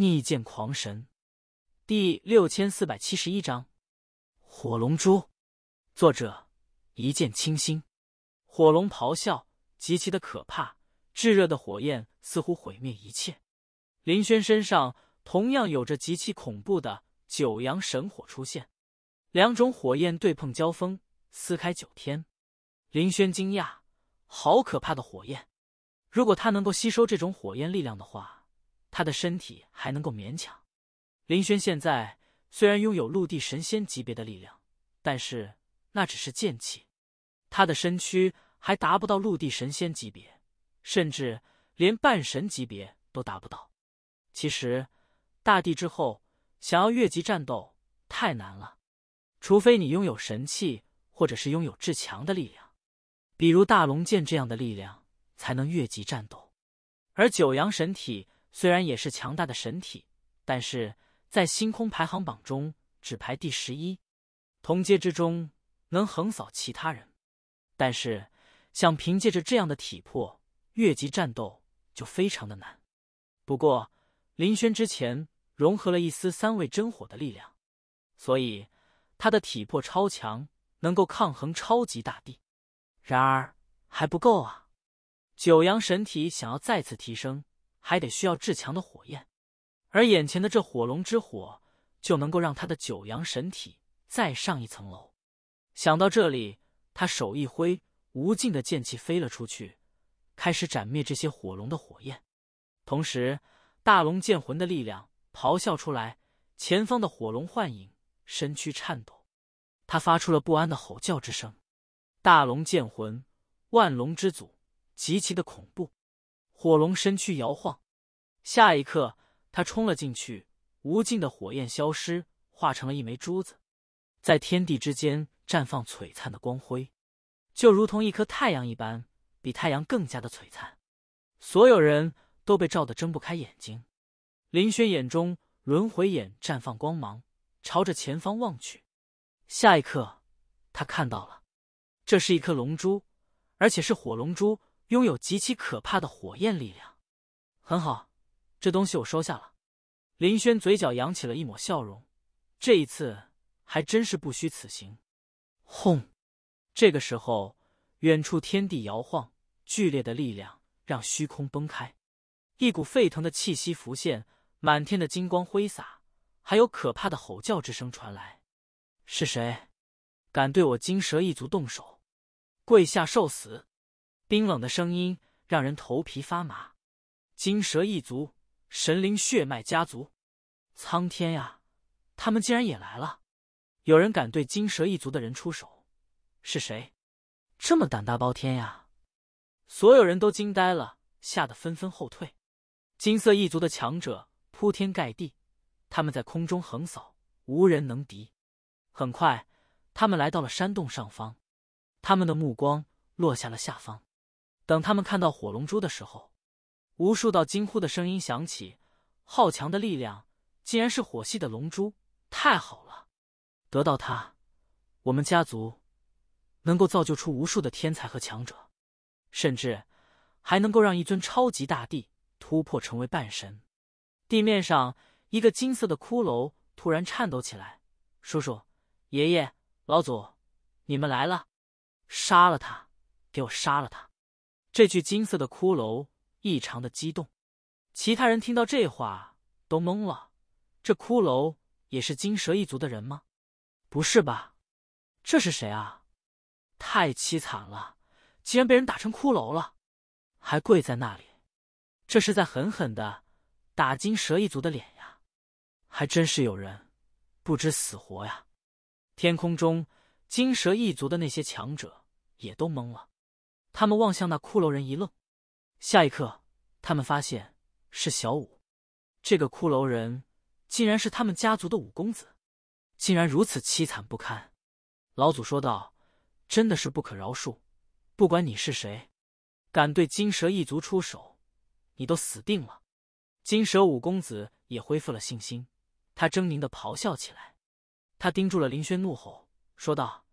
逆剑狂神，第六千四百七十一章，火龙珠。作者：一见倾心。火龙咆哮，极其的可怕，炙热的火焰似乎毁灭一切。林轩身上同样有着极其恐怖的九阳神火出现，两种火焰对碰交锋，撕开九天。林轩惊讶：好可怕的火焰！如果他能够吸收这种火焰力量的话。他的身体还能够勉强。林轩现在虽然拥有陆地神仙级别的力量，但是那只是剑气，他的身躯还达不到陆地神仙级别，甚至连半神级别都达不到。其实，大地之后想要越级战斗太难了，除非你拥有神器，或者是拥有至强的力量，比如大龙剑这样的力量，才能越级战斗。而九阳神体。虽然也是强大的神体，但是在星空排行榜中只排第十一，同阶之中能横扫其他人，但是想凭借着这样的体魄越级战斗就非常的难。不过林轩之前融合了一丝三味真火的力量，所以他的体魄超强，能够抗衡超级大帝。然而还不够啊！九阳神体想要再次提升。还得需要至强的火焰，而眼前的这火龙之火，就能够让他的九阳神体再上一层楼。想到这里，他手一挥，无尽的剑气飞了出去，开始斩灭这些火龙的火焰。同时，大龙剑魂的力量咆哮出来，前方的火龙幻影身躯颤抖，他发出了不安的吼叫之声。大龙剑魂，万龙之祖，极其的恐怖。火龙身躯摇晃，下一刻，他冲了进去。无尽的火焰消失，化成了一枚珠子，在天地之间绽放璀璨的光辉，就如同一颗太阳一般，比太阳更加的璀璨。所有人都被照得睁不开眼睛。林轩眼中轮回眼绽放光芒，朝着前方望去。下一刻，他看到了，这是一颗龙珠，而且是火龙珠。拥有极其可怕的火焰力量，很好，这东西我收下了。林轩嘴角扬起了一抹笑容，这一次还真是不虚此行。轰！这个时候，远处天地摇晃，剧烈的力量让虚空崩开，一股沸腾的气息浮现，满天的金光挥洒，还有可怕的吼叫之声传来。是谁？敢对我金蛇一族动手？跪下受死！冰冷的声音让人头皮发麻。金蛇一族，神灵血脉家族，苍天呀！他们竟然也来了！有人敢对金蛇一族的人出手，是谁？这么胆大包天呀！所有人都惊呆了，吓得纷纷后退。金色一族的强者铺天盖地，他们在空中横扫，无人能敌。很快，他们来到了山洞上方，他们的目光落下了下方。等他们看到火龙珠的时候，无数道惊呼的声音响起。好强的力量，竟然是火系的龙珠！太好了，得到它，我们家族能够造就出无数的天才和强者，甚至还能够让一尊超级大帝突破成为半神。地面上，一个金色的骷髅突然颤抖起来：“叔叔，爷爷，老祖，你们来了！杀了他，给我杀了他！”这具金色的骷髅异常的激动，其他人听到这话都懵了。这骷髅也是金蛇一族的人吗？不是吧？这是谁啊？太凄惨了，竟然被人打成骷髅了，还跪在那里，这是在狠狠的打金蛇一族的脸呀！还真是有人不知死活呀！天空中金蛇一族的那些强者也都懵了。他们望向那骷髅人，一愣。下一刻，他们发现是小五，这个骷髅人竟然是他们家族的五公子，竟然如此凄惨不堪。老祖说道：“真的是不可饶恕，不管你是谁，敢对金蛇一族出手，你都死定了。”金蛇五公子也恢复了信心，他狰狞的咆哮起来，他盯住了林轩，怒吼说道：“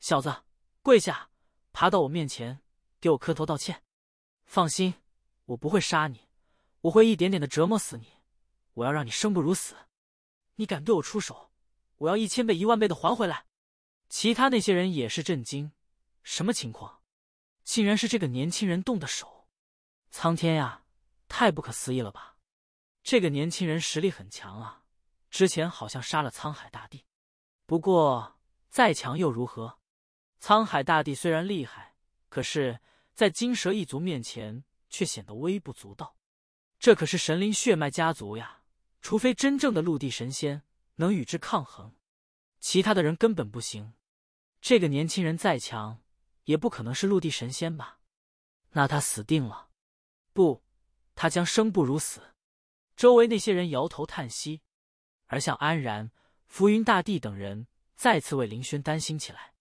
小子，跪下，爬到我面前！”给我磕头道歉，放心，我不会杀你，我会一点点的折磨死你，我要让你生不如死。你敢对我出手，我要一千倍、一万倍的还回来。其他那些人也是震惊，什么情况？竟然是这个年轻人动的手！苍天呀，太不可思议了吧！这个年轻人实力很强啊，之前好像杀了沧海大帝。不过再强又如何？沧海大帝虽然厉害，可是。在金蛇一族面前却显得微不足道，这可是神灵血脉家族呀！除非真正的陆地神仙能与之抗衡，其他的人根本不行。这个年轻人再强，也不可能是陆地神仙吧？那他死定了！不，他将生不如死。周围那些人摇头叹息，而像安然、浮云大帝等人再次为林轩担心起来。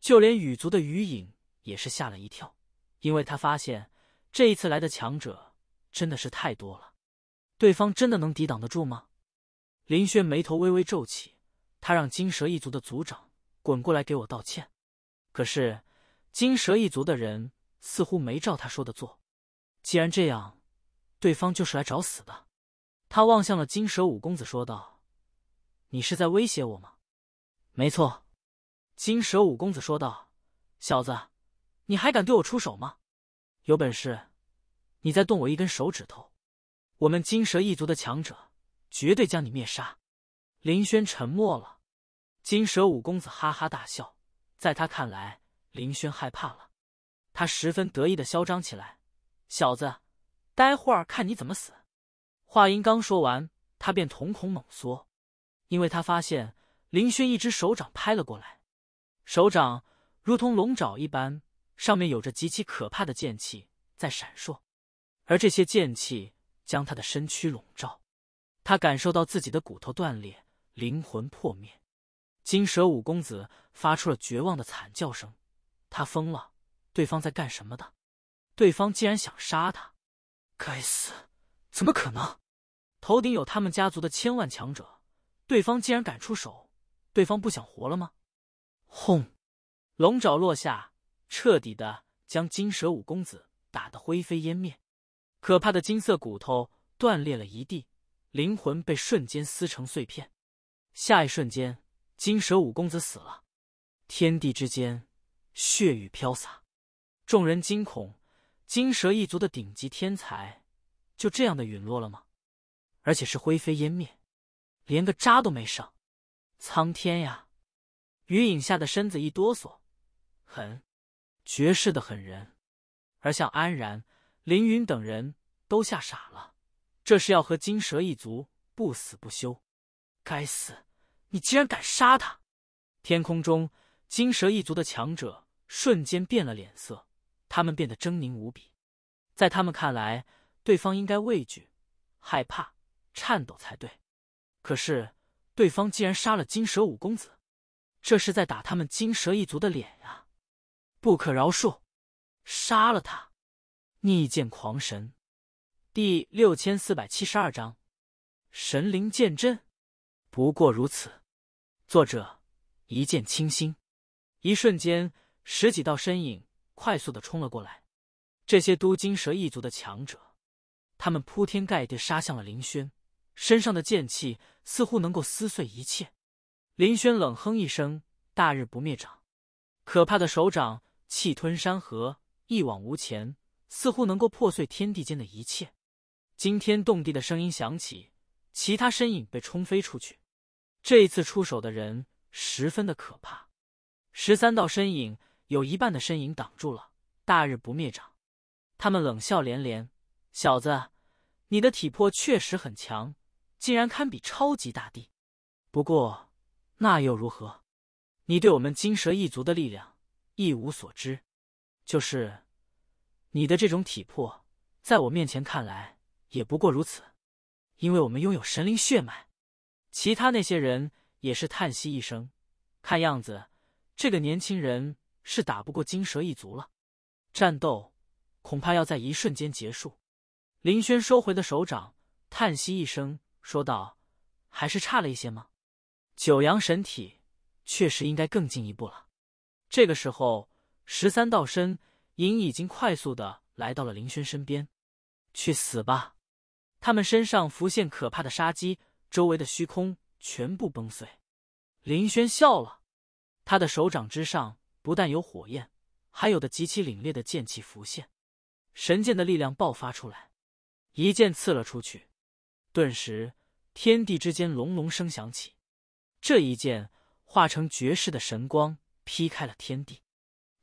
就连羽族的羽影也是吓了一跳。因为他发现这一次来的强者真的是太多了，对方真的能抵挡得住吗？林轩眉头微微皱起，他让金蛇一族的族长滚过来给我道歉。可是金蛇一族的人似乎没照他说的做。既然这样，对方就是来找死的。他望向了金蛇五公子，说道：“你是在威胁我吗？”“没错。”金蛇五公子说道：“小子。”你还敢对我出手吗？有本事，你再动我一根手指头，我们金蛇一族的强者绝对将你灭杀。林轩沉默了。金蛇五公子哈哈大笑，在他看来，林轩害怕了。他十分得意的嚣张起来：“小子，待会儿看你怎么死！”话音刚说完，他便瞳孔猛缩，因为他发现林轩一只手掌拍了过来，手掌如同龙爪一般。上面有着极其可怕的剑气在闪烁，而这些剑气将他的身躯笼罩。他感受到自己的骨头断裂，灵魂破灭。金蛇五公子发出了绝望的惨叫声。他疯了！对方在干什么的？对方竟然想杀他！该死！怎么可能？头顶有他们家族的千万强者，对方竟然敢出手？对方不想活了吗？轰！龙爪落下。彻底的将金蛇五公子打得灰飞烟灭，可怕的金色骨头断裂了一地，灵魂被瞬间撕成碎片。下一瞬间，金蛇五公子死了，天地之间血雨飘洒，众人惊恐：金蛇一族的顶级天才，就这样的陨落了吗？而且是灰飞烟灭，连个渣都没剩。苍天呀！余影吓得身子一哆嗦，很。绝世的狠人，而像安然、凌云等人都吓傻了。这是要和金蛇一族不死不休！该死，你竟然敢杀他！天空中，金蛇一族的强者瞬间变了脸色，他们变得狰狞无比。在他们看来，对方应该畏惧、害怕、颤抖才对。可是，对方竟然杀了金蛇五公子，这是在打他们金蛇一族的脸呀！不可饶恕，杀了他！逆剑狂神第六千四百七十二章：神灵剑阵，不过如此。作者：一剑倾心。一瞬间，十几道身影快速的冲了过来。这些都金蛇一族的强者，他们铺天盖地杀向了林轩，身上的剑气似乎能够撕碎一切。林轩冷哼一声：“大日不灭掌，可怕的手掌。”气吞山河，一往无前，似乎能够破碎天地间的一切。惊天动地的声音响起，其他身影被冲飞出去。这一次出手的人十分的可怕。十三道身影，有一半的身影挡住了大日不灭掌。他们冷笑连连：“小子，你的体魄确实很强，竟然堪比超级大帝。不过，那又如何？你对我们金蛇一族的力量……”一无所知，就是你的这种体魄，在我面前看来也不过如此。因为我们拥有神灵血脉，其他那些人也是叹息一声。看样子，这个年轻人是打不过金蛇一族了，战斗恐怕要在一瞬间结束。林轩收回的手掌，叹息一声，说道：“还是差了一些吗？九阳神体确实应该更进一步了。”这个时候，十三道身影已经快速的来到了林轩身边。“去死吧！”他们身上浮现可怕的杀机，周围的虚空全部崩碎。林轩笑了，他的手掌之上不但有火焰，还有的极其凛冽的剑气浮现，神剑的力量爆发出来，一剑刺了出去。顿时，天地之间隆隆声响起，这一剑化成绝世的神光。劈开了天地，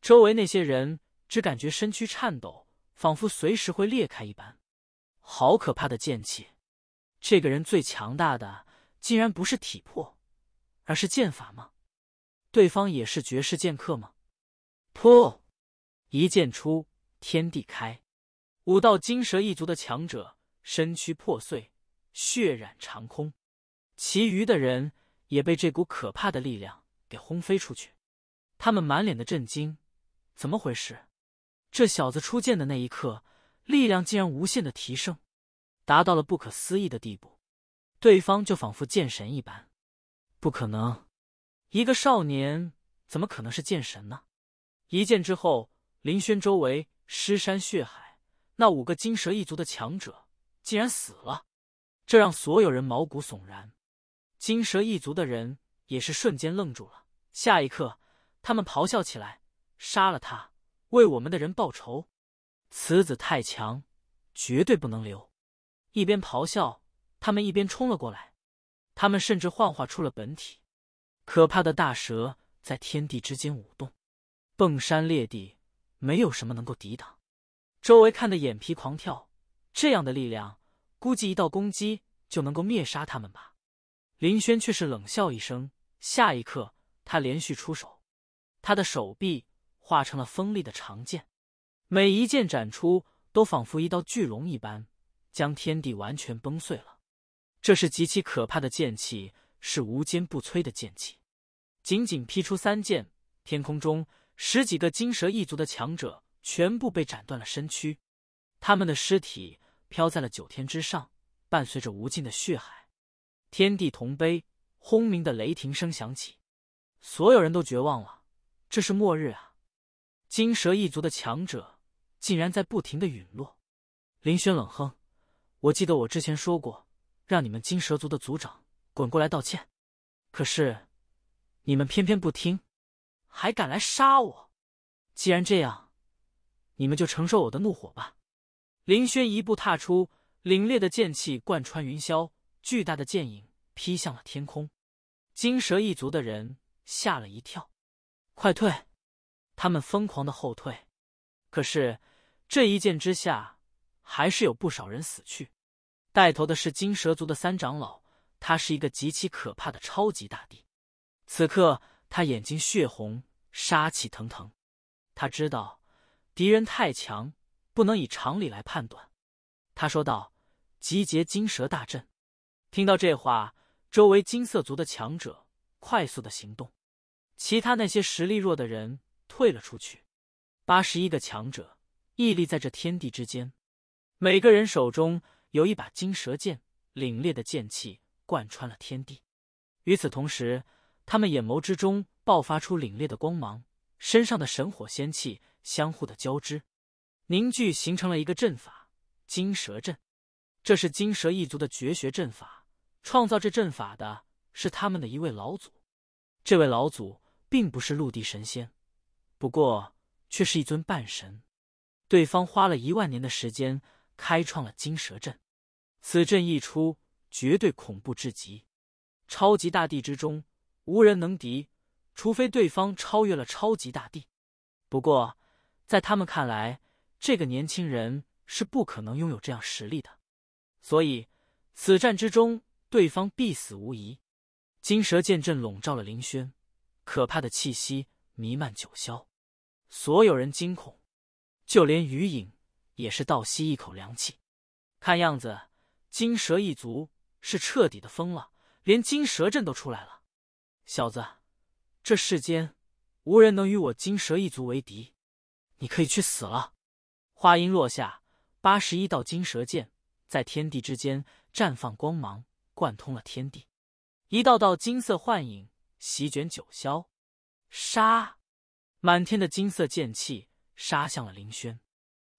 周围那些人只感觉身躯颤抖，仿佛随时会裂开一般。好可怕的剑气！这个人最强大的竟然不是体魄，而是剑法吗？对方也是绝世剑客吗？噗！一剑出，天地开。五道金蛇一族的强者身躯破碎，血染长空；其余的人也被这股可怕的力量给轰飞出去。他们满脸的震惊，怎么回事？这小子出剑的那一刻，力量竟然无限的提升，达到了不可思议的地步。对方就仿佛剑神一般，不可能，一个少年怎么可能是剑神呢？一剑之后，林轩周围尸山血海，那五个金蛇一族的强者竟然死了，这让所有人毛骨悚然。金蛇一族的人也是瞬间愣住了，下一刻。他们咆哮起来，杀了他，为我们的人报仇。此子太强，绝对不能留。一边咆哮，他们一边冲了过来。他们甚至幻化出了本体，可怕的大蛇在天地之间舞动，蹦山裂地，没有什么能够抵挡。周围看的眼皮狂跳，这样的力量，估计一道攻击就能够灭杀他们吧。林轩却是冷笑一声，下一刻他连续出手。他的手臂化成了锋利的长剑，每一剑斩出都仿佛一道巨龙一般，将天地完全崩碎了。这是极其可怕的剑气，是无坚不摧的剑气。仅仅劈出三剑，天空中十几个金蛇一族的强者全部被斩断了身躯，他们的尸体飘在了九天之上，伴随着无尽的血海，天地同悲，轰鸣的雷霆声响起，所有人都绝望了。这是末日啊！金蛇一族的强者竟然在不停的陨落。林轩冷哼：“我记得我之前说过，让你们金蛇族的族长滚过来道歉，可是你们偏偏不听，还敢来杀我！既然这样，你们就承受我的怒火吧！”林轩一步踏出，凛冽的剑气贯穿云霄，巨大的剑影劈向了天空。金蛇一族的人吓了一跳。快退！他们疯狂的后退，可是这一剑之下，还是有不少人死去。带头的是金蛇族的三长老，他是一个极其可怕的超级大帝。此刻他眼睛血红，杀气腾腾。他知道敌人太强，不能以常理来判断。他说道：“集结金蛇大阵。”听到这话，周围金色族的强者快速的行动。其他那些实力弱的人退了出去，八十一个强者屹立在这天地之间，每个人手中有一把金蛇剑，凛冽的剑气贯穿了天地。与此同时，他们眼眸之中爆发出凛冽的光芒，身上的神火仙气相互的交织，凝聚形成了一个阵法——金蛇阵。这是金蛇一族的绝学阵法，创造这阵法的是他们的一位老祖。这位老祖。并不是陆地神仙，不过却是一尊半神。对方花了一万年的时间开创了金蛇阵，此阵一出，绝对恐怖至极，超级大地之中无人能敌，除非对方超越了超级大地。不过，在他们看来，这个年轻人是不可能拥有这样实力的，所以此战之中，对方必死无疑。金蛇剑阵笼罩了林轩。可怕的气息弥漫九霄，所有人惊恐，就连余影也是倒吸一口凉气。看样子，金蛇一族是彻底的疯了，连金蛇阵都出来了。小子，这世间无人能与我金蛇一族为敌，你可以去死了。话音落下，八十一道金蛇剑在天地之间绽放光芒，贯通了天地，一道道金色幻影。席卷九霄，杀！满天的金色剑气杀向了林轩，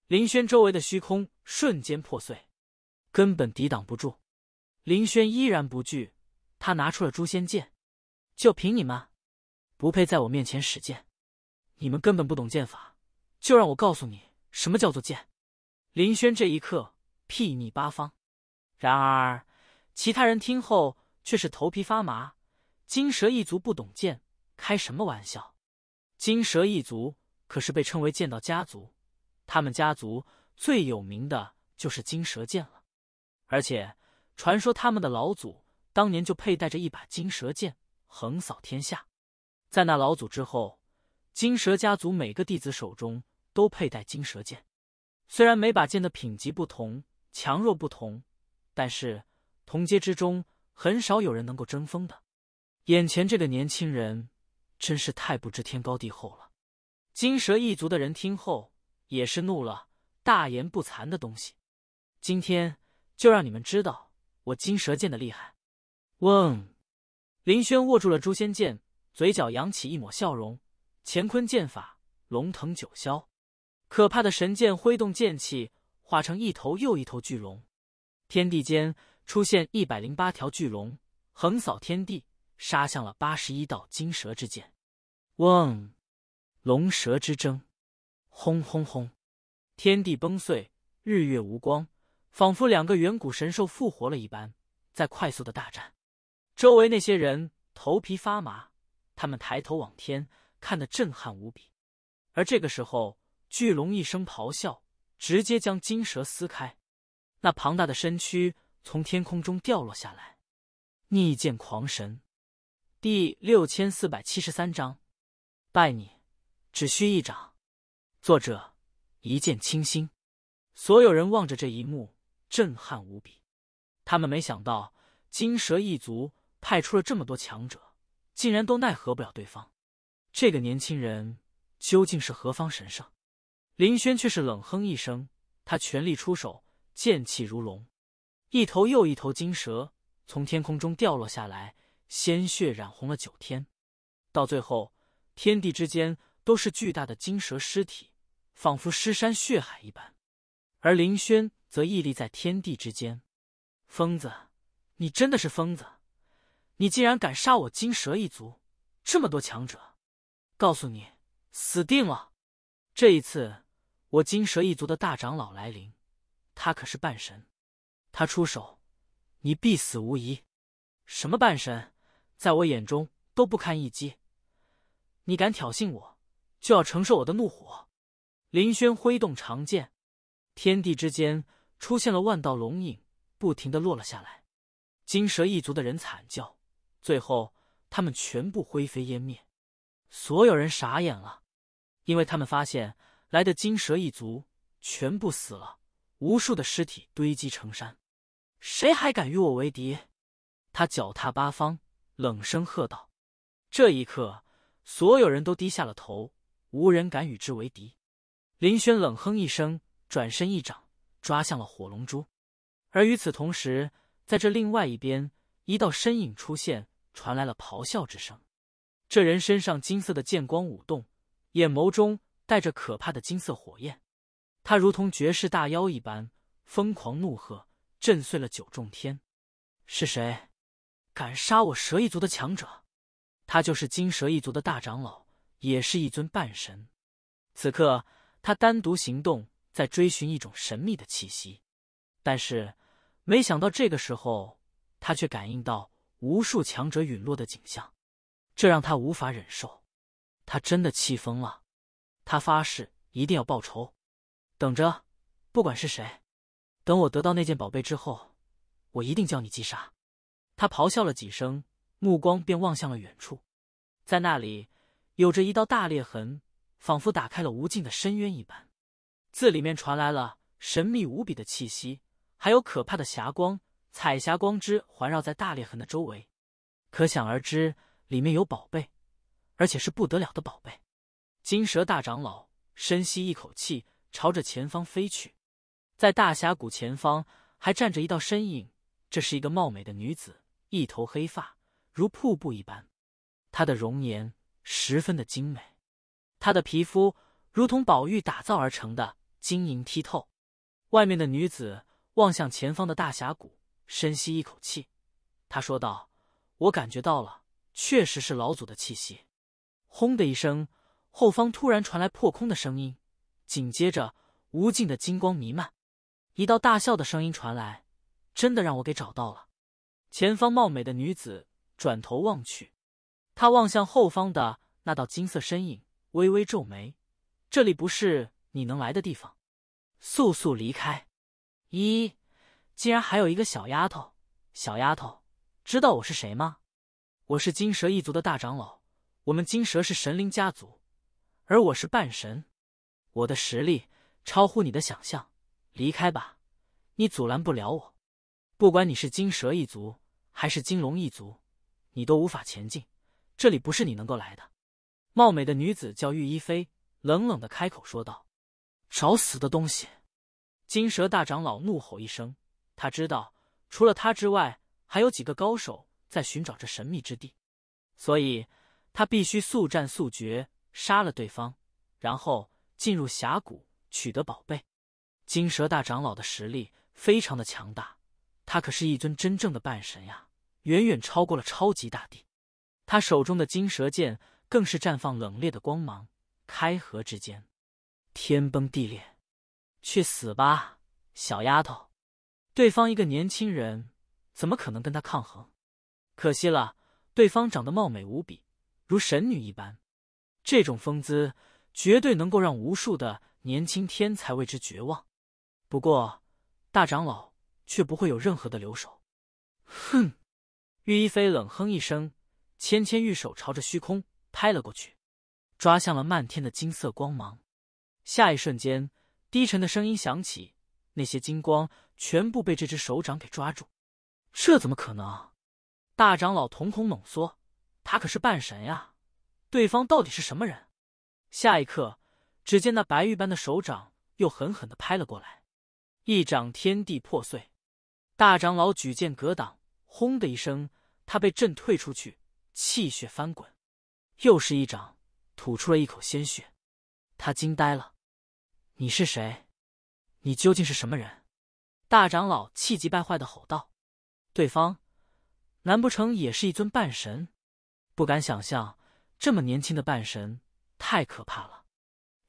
林轩周围的虚空瞬间破碎，根本抵挡不住。林轩依然不惧，他拿出了诛仙剑。就凭你们，不配在我面前使剑！你们根本不懂剑法，就让我告诉你什么叫做剑。林轩这一刻睥睨八方，然而其他人听后却是头皮发麻。金蛇一族不懂剑，开什么玩笑？金蛇一族可是被称为剑道家族，他们家族最有名的就是金蛇剑了。而且传说他们的老祖当年就佩戴着一把金蛇剑，横扫天下。在那老祖之后，金蛇家族每个弟子手中都佩戴金蛇剑。虽然每把剑的品级不同，强弱不同，但是同阶之中很少有人能够争锋的。眼前这个年轻人真是太不知天高地厚了！金蛇一族的人听后也是怒了：“大言不惭的东西，今天就让你们知道我金蛇剑的厉害！”嗡，林轩握住了诛仙剑，嘴角扬起一抹笑容。乾坤剑法，龙腾九霄，可怕的神剑挥动剑气，化成一头又一头巨龙，天地间出现一百零八条巨龙，横扫天地。杀向了八十一道金蛇之剑，嗡，龙蛇之争，轰轰轰，天地崩碎，日月无光，仿佛两个远古神兽复活了一般，在快速的大战。周围那些人头皮发麻，他们抬头望天，看得震撼无比。而这个时候，巨龙一声咆哮，直接将金蛇撕开，那庞大的身躯从天空中掉落下来，逆剑狂神。第六千四百七十三章，拜你，只需一掌。作者一见倾心。所有人望着这一幕，震撼无比。他们没想到金蛇一族派出了这么多强者，竟然都奈何不了对方。这个年轻人究竟是何方神圣？林轩却是冷哼一声，他全力出手，剑气如龙。一头又一头金蛇从天空中掉落下来。鲜血染红了九天，到最后，天地之间都是巨大的金蛇尸体，仿佛尸山血海一般。而林轩则屹立在天地之间。疯子，你真的是疯子！你竟然敢杀我金蛇一族这么多强者，告诉你，死定了！这一次，我金蛇一族的大长老来临，他可是半神，他出手，你必死无疑。什么半神？在我眼中都不堪一击，你敢挑衅我，就要承受我的怒火。林轩挥动长剑，天地之间出现了万道龙影，不停的落了下来。金蛇一族的人惨叫，最后他们全部灰飞烟灭。所有人傻眼了，因为他们发现来的金蛇一族全部死了，无数的尸体堆积成山。谁还敢与我为敌？他脚踏八方。冷声喝道：“这一刻，所有人都低下了头，无人敢与之为敌。”林轩冷哼一声，转身一掌抓向了火龙珠。而与此同时，在这另外一边，一道身影出现，传来了咆哮之声。这人身上金色的剑光舞动，眼眸中带着可怕的金色火焰。他如同绝世大妖一般，疯狂怒喝，震碎了九重天。是谁？敢杀我蛇一族的强者，他就是金蛇一族的大长老，也是一尊半神。此刻他单独行动，在追寻一种神秘的气息，但是没想到这个时候，他却感应到无数强者陨落的景象，这让他无法忍受。他真的气疯了，他发誓一定要报仇。等着，不管是谁，等我得到那件宝贝之后，我一定叫你击杀。他咆哮了几声，目光便望向了远处，在那里有着一道大裂痕，仿佛打开了无尽的深渊一般。自里面传来了神秘无比的气息，还有可怕的霞光，彩霞光之环绕在大裂痕的周围，可想而知里面有宝贝，而且是不得了的宝贝。金蛇大长老深吸一口气，朝着前方飞去。在大峡谷前方还站着一道身影，这是一个貌美的女子。一头黑发如瀑布一般，她的容颜十分的精美，她的皮肤如同宝玉打造而成的，晶莹剔透。外面的女子望向前方的大峡谷，深吸一口气，她说道：“我感觉到了，确实是老祖的气息。”轰的一声，后方突然传来破空的声音，紧接着无尽的金光弥漫，一道大笑的声音传来：“真的让我给找到了。”前方貌美的女子转头望去，她望向后方的那道金色身影，微微皱眉：“这里不是你能来的地方，速速离开！”咦，竟然还有一个小丫头！小丫头，知道我是谁吗？我是金蛇一族的大长老，我们金蛇是神灵家族，而我是半神，我的实力超乎你的想象，离开吧，你阻拦不了我。不管你是金蛇一族还是金龙一族，你都无法前进。这里不是你能够来的。貌美的女子叫玉一飞，冷冷的开口说道：“找死的东西！”金蛇大长老怒吼一声，他知道除了他之外，还有几个高手在寻找这神秘之地，所以他必须速战速决，杀了对方，然后进入峡谷取得宝贝。金蛇大长老的实力非常的强大。他可是一尊真正的半神呀，远远超过了超级大帝。他手中的金蛇剑更是绽放冷冽的光芒，开合之间，天崩地裂。去死吧，小丫头！对方一个年轻人，怎么可能跟他抗衡？可惜了，对方长得貌美无比，如神女一般，这种风姿绝对能够让无数的年轻天才为之绝望。不过，大长老。却不会有任何的留手。哼！玉一飞冷哼一声，纤纤玉手朝着虚空拍了过去，抓向了漫天的金色光芒。下一瞬间，低沉的声音响起，那些金光全部被这只手掌给抓住。这怎么可能？大长老瞳孔猛缩，他可是半神呀！对方到底是什么人？下一刻，只见那白玉般的手掌又狠狠的拍了过来，一掌天地破碎。大长老举剑格挡，轰的一声，他被震退出去，气血翻滚。又是一掌，吐出了一口鲜血。他惊呆了：“你是谁？你究竟是什么人？”大长老气急败坏的吼道：“对方，难不成也是一尊半神？不敢想象，这么年轻的半神，太可怕了。”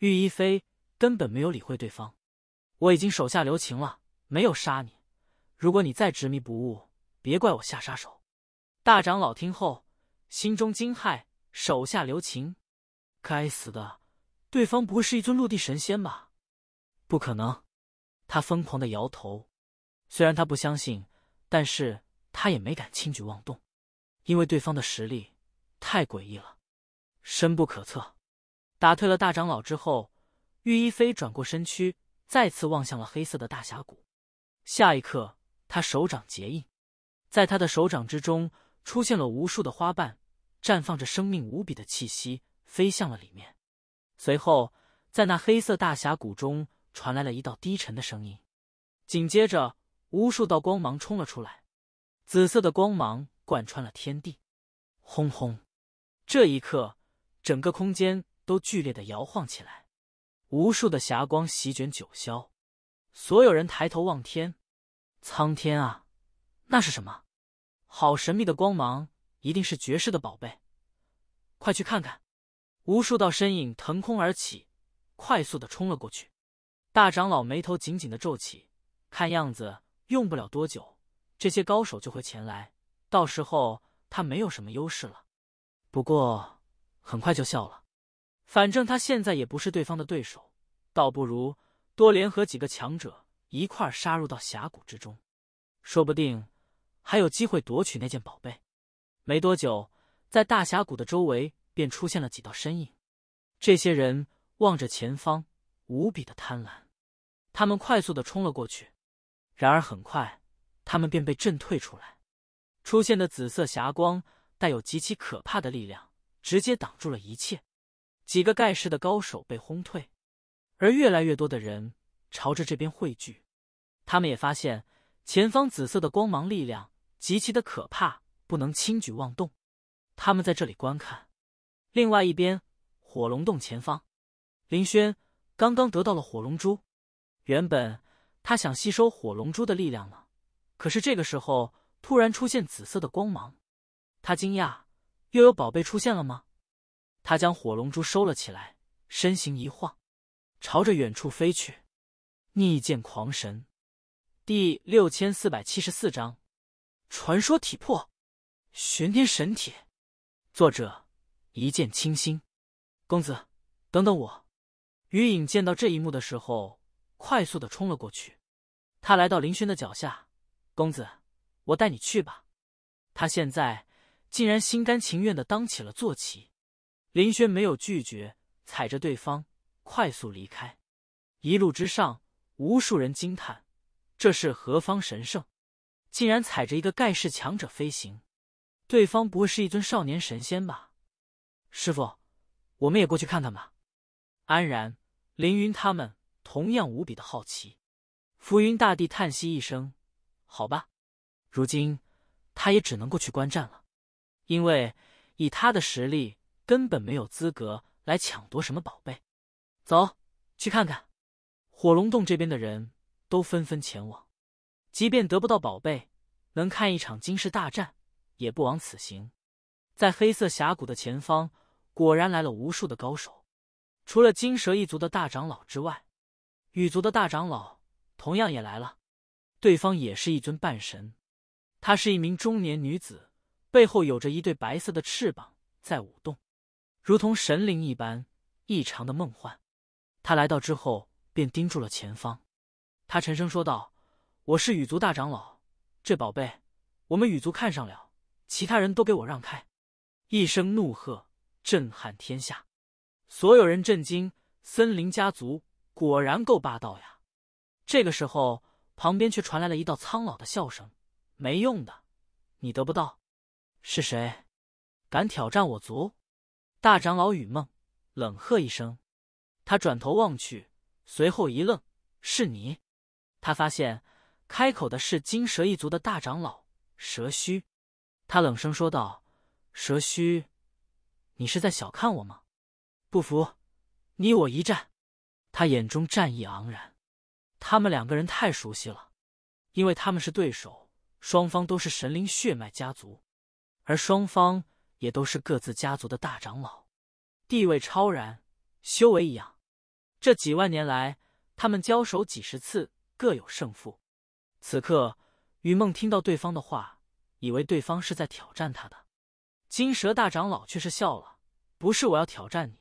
玉一飞根本没有理会对方：“我已经手下留情了，没有杀你。”如果你再执迷不悟，别怪我下杀手。大长老听后心中惊骇，手下留情。该死的，对方不会是一尊陆地神仙吧？不可能！他疯狂的摇头。虽然他不相信，但是他也没敢轻举妄动，因为对方的实力太诡异了，深不可测。打退了大长老之后，玉一飞转过身躯，再次望向了黑色的大峡谷。下一刻。他手掌结印，在他的手掌之中出现了无数的花瓣，绽放着生命无比的气息，飞向了里面。随后，在那黑色大峡谷中传来了一道低沉的声音，紧接着，无数道光芒冲了出来，紫色的光芒贯穿了天地，轰轰！这一刻，整个空间都剧烈的摇晃起来，无数的霞光席卷九霄，所有人抬头望天。苍天啊，那是什么？好神秘的光芒，一定是绝世的宝贝！快去看看！无数道身影腾空而起，快速的冲了过去。大长老眉头紧紧的皱起，看样子用不了多久，这些高手就会前来，到时候他没有什么优势了。不过很快就笑了，反正他现在也不是对方的对手，倒不如多联合几个强者。一块杀入到峡谷之中，说不定还有机会夺取那件宝贝。没多久，在大峡谷的周围便出现了几道身影。这些人望着前方，无比的贪婪。他们快速的冲了过去，然而很快，他们便被震退出来。出现的紫色霞光带有极其可怕的力量，直接挡住了一切。几个盖世的高手被轰退，而越来越多的人。朝着这边汇聚，他们也发现前方紫色的光芒，力量极其的可怕，不能轻举妄动。他们在这里观看。另外一边，火龙洞前方，林轩刚刚得到了火龙珠，原本他想吸收火龙珠的力量呢，可是这个时候突然出现紫色的光芒，他惊讶，又有宝贝出现了吗？他将火龙珠收了起来，身形一晃，朝着远处飞去。逆剑狂神，第六千四百七十四章：传说体魄，玄天神体。作者：一剑倾心。公子，等等我！余影见到这一幕的时候，快速的冲了过去。他来到林轩的脚下：“公子，我带你去吧。”他现在竟然心甘情愿的当起了坐骑。林轩没有拒绝，踩着对方快速离开。一路之上。无数人惊叹：“这是何方神圣？竟然踩着一个盖世强者飞行！对方不会是一尊少年神仙吧？”师傅，我们也过去看看吧。安然、凌云他们同样无比的好奇。浮云大帝叹息一声：“好吧，如今他也只能过去观战了，因为以他的实力根本没有资格来抢夺什么宝贝。”走去看看。火龙洞这边的人都纷纷前往，即便得不到宝贝，能看一场惊世大战，也不枉此行。在黑色峡谷的前方，果然来了无数的高手。除了金蛇一族的大长老之外，羽族的大长老同样也来了。对方也是一尊半神，她是一名中年女子，背后有着一对白色的翅膀在舞动，如同神灵一般，异常的梦幻。她来到之后。便盯住了前方，他沉声说道：“我是羽族大长老，这宝贝我们羽族看上了，其他人都给我让开！”一声怒喝，震撼天下。所有人震惊：森林家族果然够霸道呀！这个时候，旁边却传来了一道苍老的笑声：“没用的，你得不到。”是谁？敢挑战我族大长老雨梦？冷喝一声，他转头望去。随后一愣，是你？他发现开口的是金蛇一族的大长老蛇须。他冷声说道：“蛇须，你是在小看我吗？不服，你我一战。”他眼中战意盎然。他们两个人太熟悉了，因为他们是对手，双方都是神灵血脉家族，而双方也都是各自家族的大长老，地位超然，修为一样。这几万年来，他们交手几十次，各有胜负。此刻，雨梦听到对方的话，以为对方是在挑战他的。金蛇大长老却是笑了：“不是我要挑战你，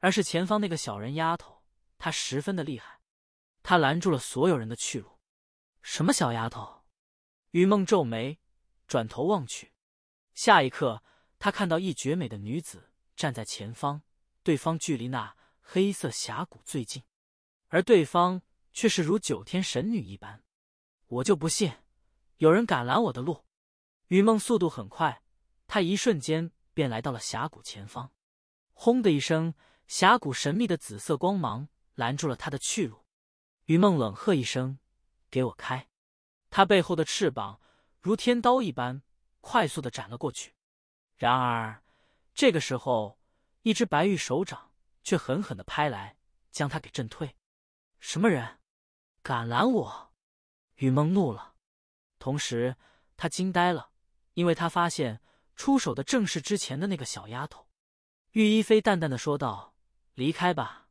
而是前方那个小人丫头，她十分的厉害，她拦住了所有人的去路。”什么小丫头？雨梦皱眉，转头望去。下一刻，她看到一绝美的女子站在前方，对方距离那……黑色峡谷最近，而对方却是如九天神女一般，我就不信有人敢拦我的路。雨梦速度很快，她一瞬间便来到了峡谷前方。轰的一声，峡谷神秘的紫色光芒拦住了她的去路。雨梦冷喝一声：“给我开！”她背后的翅膀如天刀一般，快速的斩了过去。然而这个时候，一只白玉手掌。却狠狠的拍来，将他给震退。什么人，敢拦我？雨梦怒了，同时他惊呆了，因为他发现出手的正是之前的那个小丫头。玉一飞淡淡的说道：“离开吧，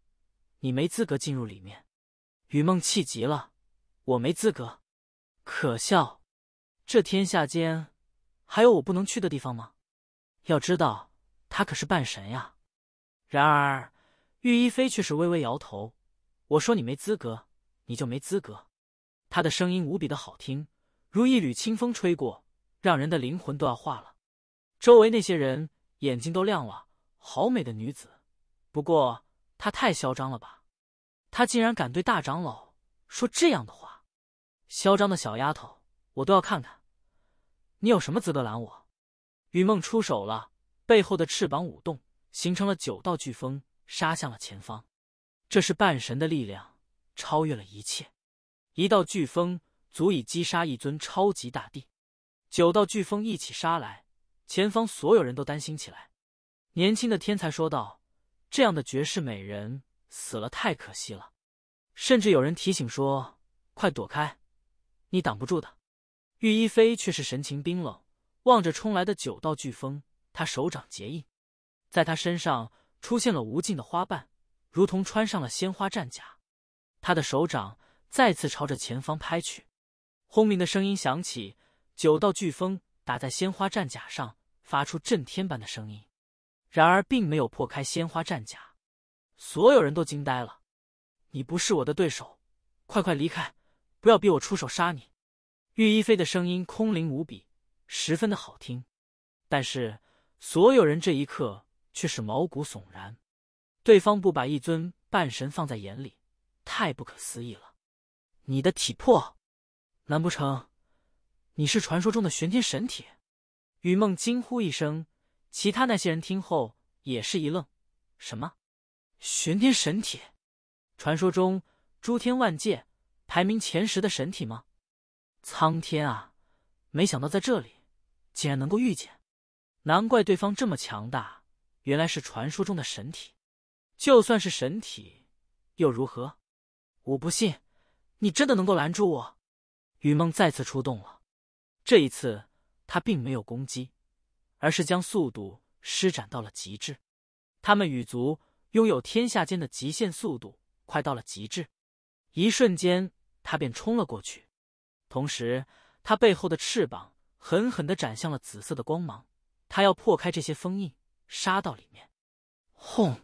你没资格进入里面。”雨梦气急了：“我没资格？可笑！这天下间还有我不能去的地方吗？要知道，他可是半神呀！”然而。玉一飞却是微微摇头：“我说你没资格，你就没资格。”她的声音无比的好听，如一缕清风吹过，让人的灵魂都要化了。周围那些人眼睛都亮了，好美的女子！不过她太嚣张了吧？她竟然敢对大长老说这样的话！嚣张的小丫头，我都要看看你有什么资格拦我！雨梦出手了，背后的翅膀舞动，形成了九道飓风。杀向了前方，这是半神的力量，超越了一切。一道飓风足以击杀一尊超级大帝，九道飓风一起杀来，前方所有人都担心起来。年轻的天才说道：“这样的绝世美人死了太可惜了。”甚至有人提醒说：“快躲开，你挡不住的。”玉一飞却是神情冰冷，望着冲来的九道飓风，他手掌结印，在他身上。出现了无尽的花瓣，如同穿上了鲜花战甲。他的手掌再次朝着前方拍去，轰鸣的声音响起，九道飓风打在鲜花战甲上，发出震天般的声音。然而，并没有破开鲜花战甲。所有人都惊呆了。“你不是我的对手，快快离开，不要逼我出手杀你。”玉一飞的声音空灵无比，十分的好听。但是，所有人这一刻。却是毛骨悚然，对方不把一尊半神放在眼里，太不可思议了！你的体魄，难不成你是传说中的玄天神体？雨梦惊呼一声，其他那些人听后也是一愣：“什么？玄天神体？传说中诸天万界排名前十的神体吗？”苍天啊！没想到在这里竟然能够遇见，难怪对方这么强大。原来是传说中的神体，就算是神体又如何？我不信，你真的能够拦住我？雨梦再次出动了，这一次他并没有攻击，而是将速度施展到了极致。他们羽族拥有天下间的极限速度，快到了极致。一瞬间，他便冲了过去，同时他背后的翅膀狠狠的斩向了紫色的光芒。他要破开这些封印。杀到里面！轰！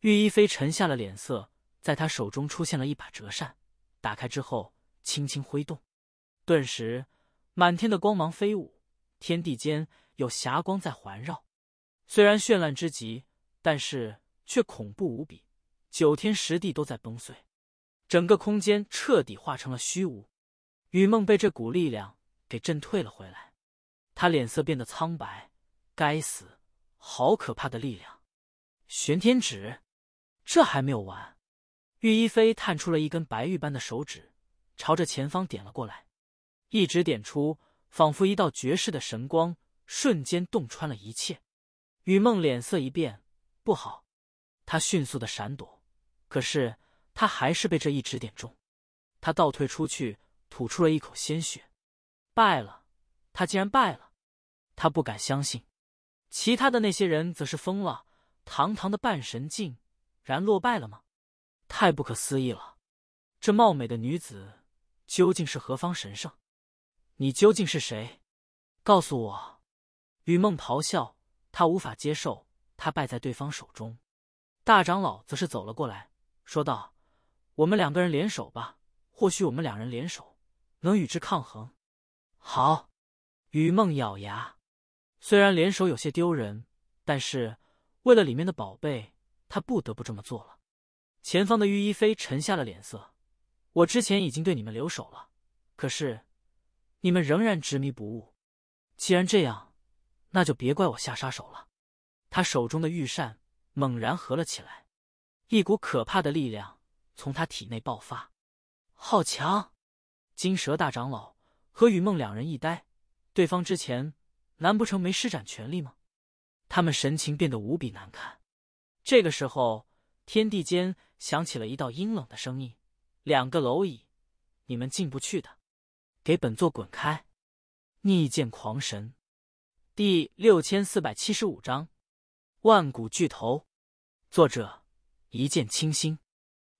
玉一飞沉下了脸色，在他手中出现了一把折扇，打开之后轻轻挥动，顿时满天的光芒飞舞，天地间有霞光在环绕。虽然绚烂之极，但是却恐怖无比，九天十地都在崩碎，整个空间彻底化成了虚无。雨梦被这股力量给震退了回来，他脸色变得苍白。该死！好可怕的力量！玄天指，这还没有完。玉一飞探出了一根白玉般的手指，朝着前方点了过来，一指点出，仿佛一道绝世的神光，瞬间洞穿了一切。雨梦脸色一变，不好！他迅速的闪躲，可是他还是被这一指点中，他倒退出去，吐出了一口鲜血。败了！他竟然败了！他不敢相信。其他的那些人则是疯了，堂堂的半神竟然落败了吗？太不可思议了！这貌美的女子究竟是何方神圣？你究竟是谁？告诉我！雨梦咆哮，他无法接受，他败在对方手中。大长老则是走了过来，说道：“我们两个人联手吧，或许我们两人联手能与之抗衡。”好，雨梦咬牙。虽然联手有些丢人，但是为了里面的宝贝，他不得不这么做了。前方的御衣妃沉下了脸色：“我之前已经对你们留手了，可是你们仍然执迷不悟。既然这样，那就别怪我下杀手了。”他手中的玉扇猛然合了起来，一股可怕的力量从他体内爆发。好强！金蛇大长老和雨梦两人一呆，对方之前。难不成没施展全力吗？他们神情变得无比难看。这个时候，天地间响起了一道阴冷的声音：“两个蝼蚁，你们进不去的，给本座滚开！”逆剑狂神第六千四百七十五章万古巨头。作者一剑倾心。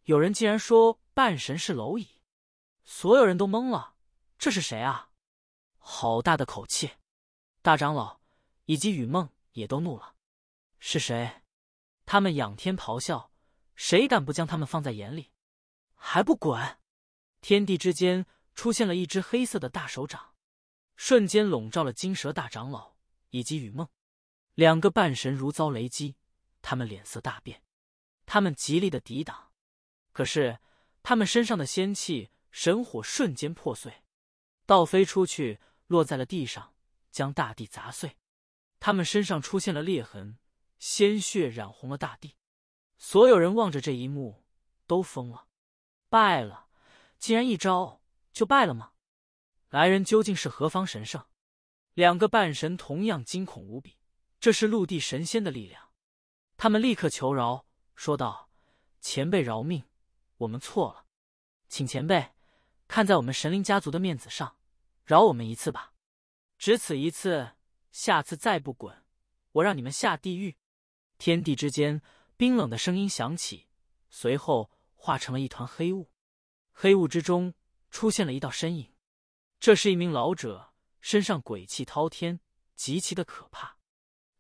有人竟然说半神是蝼蚁，所有人都懵了。这是谁啊？好大的口气！大长老以及雨梦也都怒了，是谁？他们仰天咆哮，谁敢不将他们放在眼里？还不滚！天地之间出现了一只黑色的大手掌，瞬间笼罩了金蛇大长老以及雨梦两个半神，如遭雷击，他们脸色大变，他们极力的抵挡，可是他们身上的仙气神火瞬间破碎，倒飞出去，落在了地上。将大地砸碎，他们身上出现了裂痕，鲜血染红了大地。所有人望着这一幕，都疯了，败了，竟然一招就败了吗？来人究竟是何方神圣？两个半神同样惊恐无比，这是陆地神仙的力量。他们立刻求饶，说道：“前辈饶命，我们错了，请前辈看在我们神灵家族的面子上，饶我们一次吧。”只此一次，下次再不滚，我让你们下地狱！天地之间，冰冷的声音响起，随后化成了一团黑雾。黑雾之中出现了一道身影，这是一名老者，身上鬼气滔天，极其的可怕。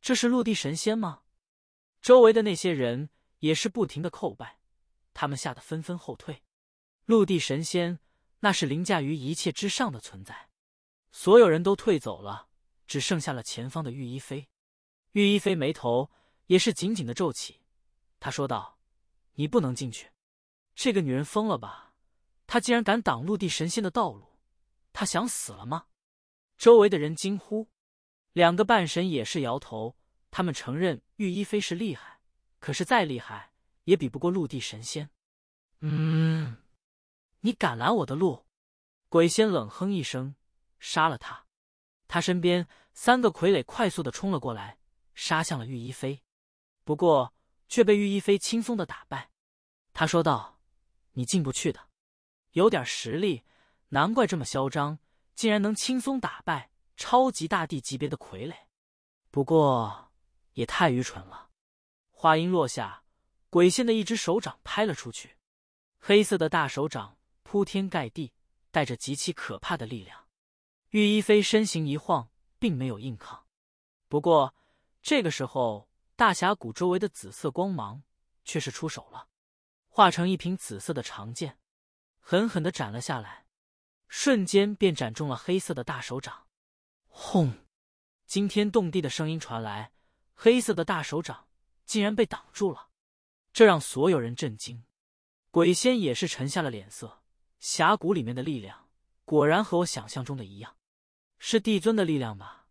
这是陆地神仙吗？周围的那些人也是不停的叩拜，他们吓得纷纷后退。陆地神仙，那是凌驾于一切之上的存在。所有人都退走了，只剩下了前方的玉一妃。玉一妃眉头也是紧紧的皱起，他说道：“你不能进去，这个女人疯了吧？她竟然敢挡陆地神仙的道路，她想死了吗？”周围的人惊呼，两个半神也是摇头。他们承认玉一妃是厉害，可是再厉害也比不过陆地神仙。嗯，你敢拦我的路？鬼仙冷哼一声。杀了他！他身边三个傀儡快速的冲了过来，杀向了玉一飞，不过却被玉一飞轻松的打败。他说道：“你进不去的，有点实力，难怪这么嚣张，竟然能轻松打败超级大帝级别的傀儡。不过也太愚蠢了。”话音落下，鬼仙的一只手掌拍了出去，黑色的大手掌铺天盖地，带着极其可怕的力量。玉一飞身形一晃，并没有硬抗。不过这个时候，大峡谷周围的紫色光芒却是出手了，化成一柄紫色的长剑，狠狠的斩了下来，瞬间便斩中了黑色的大手掌。轰！惊天动地的声音传来，黑色的大手掌竟然被挡住了，这让所有人震惊。鬼仙也是沉下了脸色。峡谷里面的力量。果然和我想象中的一样，是帝尊的力量吧？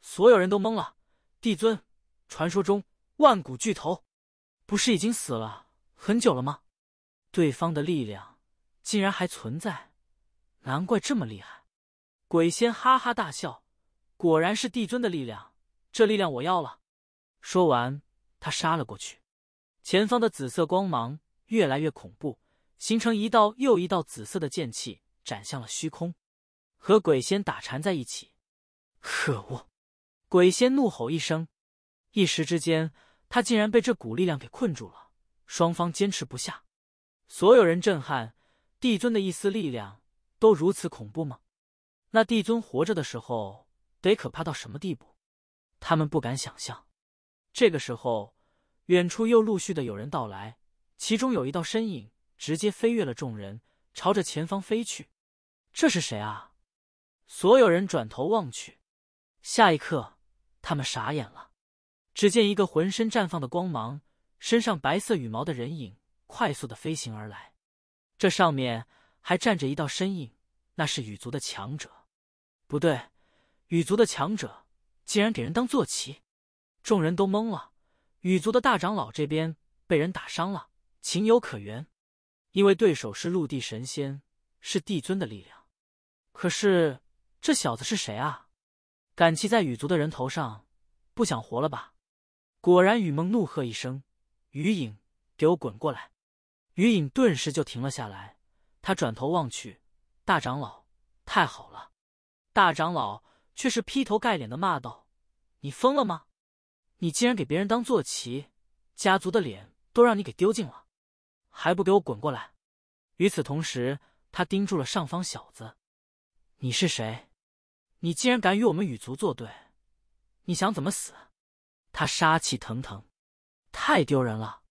所有人都懵了。帝尊，传说中万古巨头，不是已经死了很久了吗？对方的力量竟然还存在，难怪这么厉害。鬼仙哈哈大笑，果然是帝尊的力量，这力量我要了。说完，他杀了过去。前方的紫色光芒越来越恐怖，形成一道又一道紫色的剑气。斩向了虚空，和鬼仙打缠在一起。可恶！鬼仙怒吼一声，一时之间，他竟然被这股力量给困住了。双方坚持不下，所有人震撼：帝尊的一丝力量都如此恐怖吗？那帝尊活着的时候得可怕到什么地步？他们不敢想象。这个时候，远处又陆续的有人到来，其中有一道身影直接飞越了众人，朝着前方飞去。这是谁啊？所有人转头望去，下一刻他们傻眼了。只见一个浑身绽放的光芒、身上白色羽毛的人影快速的飞行而来，这上面还站着一道身影，那是羽族的强者。不对，羽族的强者竟然给人当坐骑，众人都懵了。羽族的大长老这边被人打伤了，情有可原，因为对手是陆地神仙，是帝尊的力量。可是这小子是谁啊？敢骑在羽族的人头上，不想活了吧？果然，雨梦怒喝一声：“余影，给我滚过来！”余影顿时就停了下来。他转头望去：“大长老，太好了！”大长老却是劈头盖脸的骂道：“你疯了吗？你竟然给别人当坐骑，家族的脸都让你给丢尽了，还不给我滚过来？”与此同时，他盯住了上方小子。你是谁？你竟然敢与我们羽族作对！你想怎么死？他杀气腾腾，太丢人了。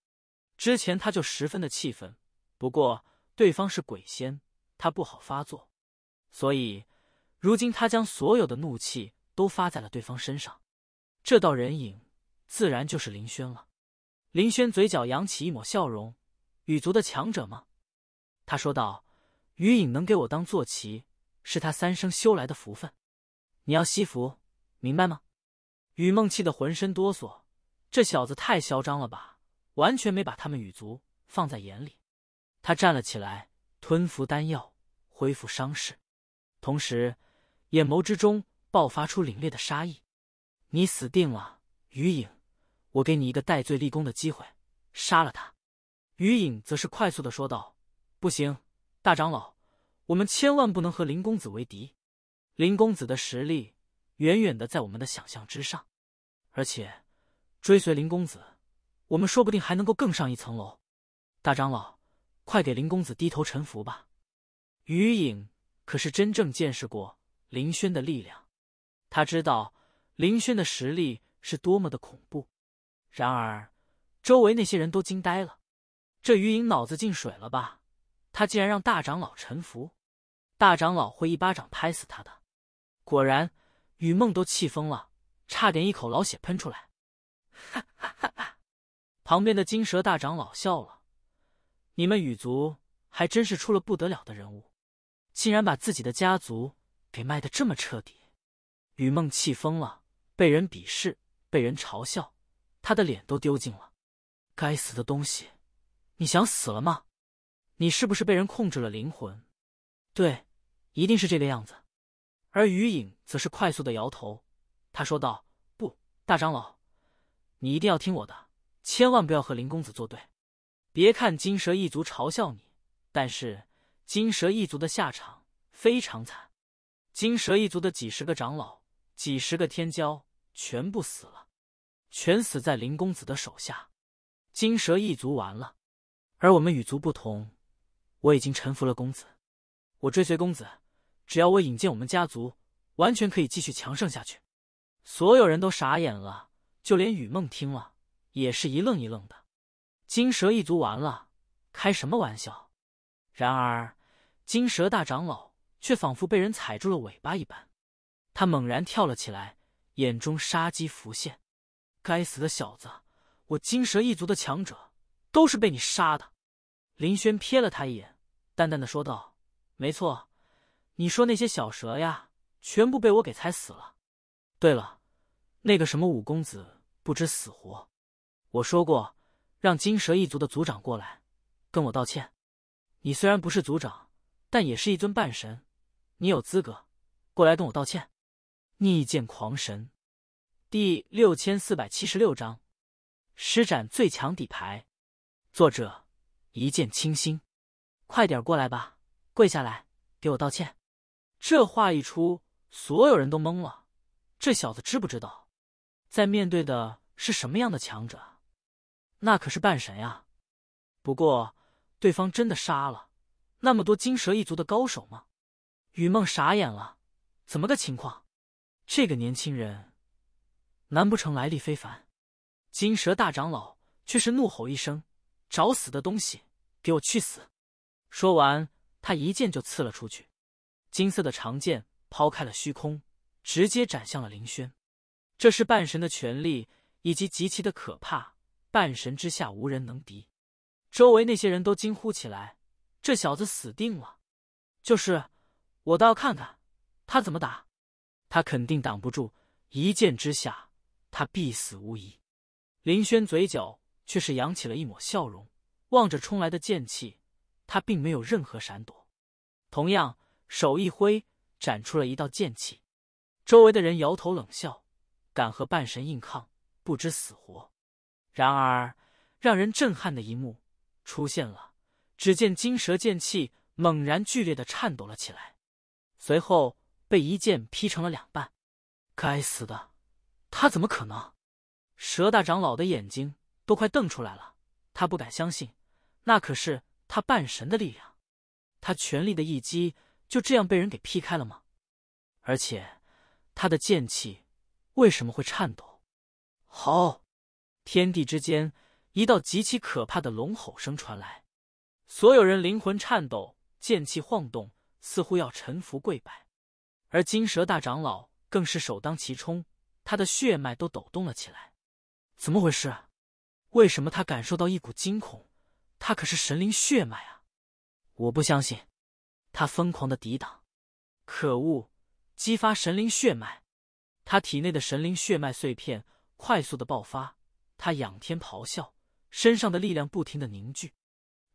之前他就十分的气愤，不过对方是鬼仙，他不好发作，所以如今他将所有的怒气都发在了对方身上。这道人影自然就是林轩了。林轩嘴角扬起一抹笑容：“羽族的强者吗？”他说道：“余影能给我当坐骑。”是他三生修来的福分，你要惜福，明白吗？雨梦气得浑身哆嗦，这小子太嚣张了吧，完全没把他们羽族放在眼里。他站了起来，吞服丹药恢复伤势，同时眼眸之中爆发出凛冽的杀意。你死定了，雨影，我给你一个戴罪立功的机会，杀了他。雨影则是快速的说道：“不行，大长老。”我们千万不能和林公子为敌，林公子的实力远远的在我们的想象之上，而且追随林公子，我们说不定还能够更上一层楼。大长老，快给林公子低头臣服吧！余影可是真正见识过林轩的力量，他知道林轩的实力是多么的恐怖。然而，周围那些人都惊呆了，这余影脑子进水了吧？他竟然让大长老臣服！大长老会一巴掌拍死他的！果然，雨梦都气疯了，差点一口老血喷出来。哈哈哈！哈，旁边的金蛇大长老笑了：“你们雨族还真是出了不得了的人物，竟然把自己的家族给卖得这么彻底。”雨梦气疯了，被人鄙视，被人嘲笑，他的脸都丢尽了。该死的东西，你想死了吗？你是不是被人控制了灵魂？对。一定是这个样子，而余影则是快速的摇头。他说道：“不，大长老，你一定要听我的，千万不要和林公子作对。别看金蛇一族嘲笑你，但是金蛇一族的下场非常惨。金蛇一族的几十个长老、几十个天骄全部死了，全死在林公子的手下。金蛇一族完了。而我们羽族不同，我已经臣服了公子，我追随公子。”只要我引荐我们家族，完全可以继续强盛下去。所有人都傻眼了，就连雨梦听了也是一愣一愣的。金蛇一族完了，开什么玩笑？然而金蛇大长老却仿佛被人踩住了尾巴一般，他猛然跳了起来，眼中杀机浮现。该死的小子，我金蛇一族的强者都是被你杀的。林轩瞥了他一眼，淡淡的说道：“没错。”你说那些小蛇呀，全部被我给踩死了。对了，那个什么五公子不知死活。我说过，让金蛇一族的族长过来跟我道歉。你虽然不是族长，但也是一尊半神，你有资格过来跟我道歉。逆剑狂神第六千四百七十六章施展最强底牌。作者一剑倾心，快点过来吧，跪下来给我道歉。这话一出，所有人都懵了。这小子知不知道，在面对的是什么样的强者？那可是半神呀！不过，对方真的杀了那么多金蛇一族的高手吗？雨梦傻眼了，怎么个情况？这个年轻人，难不成来历非凡？金蛇大长老却是怒吼一声：“找死的东西，给我去死！”说完，他一剑就刺了出去。金色的长剑抛开了虚空，直接斩向了林轩。这是半神的权力，以及极其的可怕。半神之下，无人能敌。周围那些人都惊呼起来：“这小子死定了！”就是，我倒要看看他怎么打，他肯定挡不住一剑之下，他必死无疑。林轩嘴角却是扬起了一抹笑容，望着冲来的剑气，他并没有任何闪躲，同样。手一挥，斩出了一道剑气。周围的人摇头冷笑，敢和半神硬抗，不知死活。然而，让人震撼的一幕出现了。只见金蛇剑气猛然剧烈的颤抖了起来，随后被一剑劈成了两半。该死的，他怎么可能？蛇大长老的眼睛都快瞪出来了，他不敢相信，那可是他半神的力量，他全力的一击。就这样被人给劈开了吗？而且他的剑气为什么会颤抖？好，天地之间一道极其可怕的龙吼声传来，所有人灵魂颤抖，剑气晃动，似乎要臣服跪拜。而金蛇大长老更是首当其冲，他的血脉都抖动了起来。怎么回事？为什么他感受到一股惊恐？他可是神灵血脉啊！我不相信。他疯狂的抵挡，可恶！激发神灵血脉，他体内的神灵血脉碎片快速的爆发，他仰天咆哮，身上的力量不停的凝聚，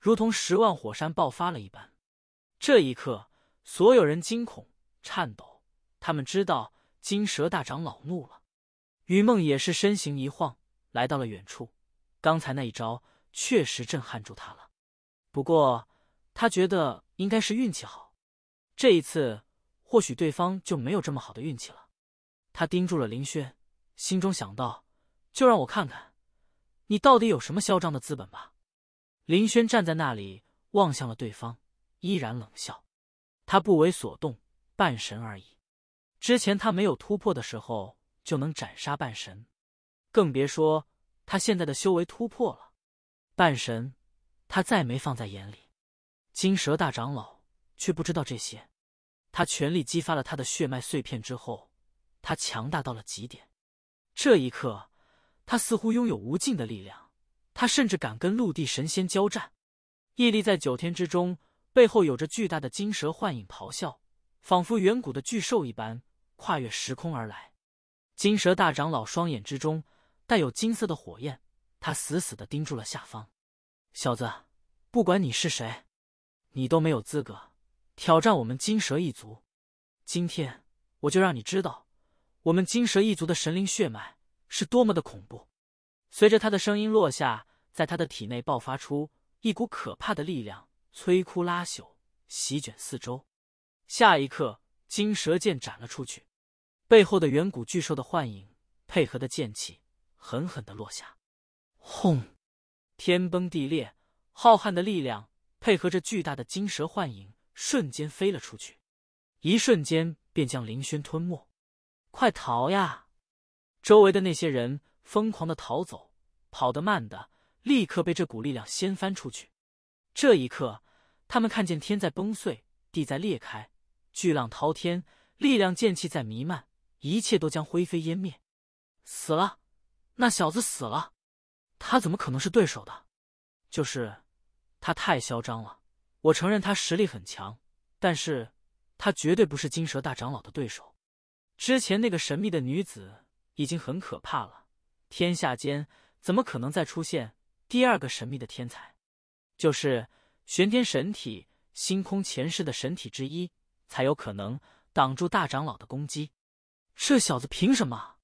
如同十万火山爆发了一般。这一刻，所有人惊恐颤抖，他们知道金蛇大长老怒了。雨梦也是身形一晃，来到了远处。刚才那一招确实震撼住他了，不过。他觉得应该是运气好，这一次或许对方就没有这么好的运气了。他盯住了林轩，心中想到：“就让我看看，你到底有什么嚣张的资本吧。”林轩站在那里，望向了对方，依然冷笑。他不为所动，半神而已。之前他没有突破的时候就能斩杀半神，更别说他现在的修为突破了。半神，他再没放在眼里。金蛇大长老却不知道这些，他全力激发了他的血脉碎片之后，他强大到了极点。这一刻，他似乎拥有无尽的力量，他甚至敢跟陆地神仙交战。屹立在九天之中，背后有着巨大的金蛇幻影咆哮，仿佛远古的巨兽一般跨越时空而来。金蛇大长老双眼之中带有金色的火焰，他死死的盯住了下方小子，不管你是谁。你都没有资格挑战我们金蛇一族，今天我就让你知道，我们金蛇一族的神灵血脉是多么的恐怖。随着他的声音落下，在他的体内爆发出一股可怕的力量，摧枯拉朽，席卷四周。下一刻，金蛇剑斩了出去，背后的远古巨兽的幻影配合的剑气狠狠的落下，轰！天崩地裂，浩瀚的力量。配合着巨大的金蛇幻影，瞬间飞了出去，一瞬间便将林轩吞没。快逃呀！周围的那些人疯狂的逃走，跑得慢的立刻被这股力量掀翻出去。这一刻，他们看见天在崩碎，地在裂开，巨浪滔天，力量剑气在弥漫，一切都将灰飞烟灭。死了，那小子死了，他怎么可能是对手的？就是。他太嚣张了，我承认他实力很强，但是他绝对不是金蛇大长老的对手。之前那个神秘的女子已经很可怕了，天下间怎么可能再出现第二个神秘的天才？就是玄天神体、星空前世的神体之一，才有可能挡住大长老的攻击。这小子凭什么？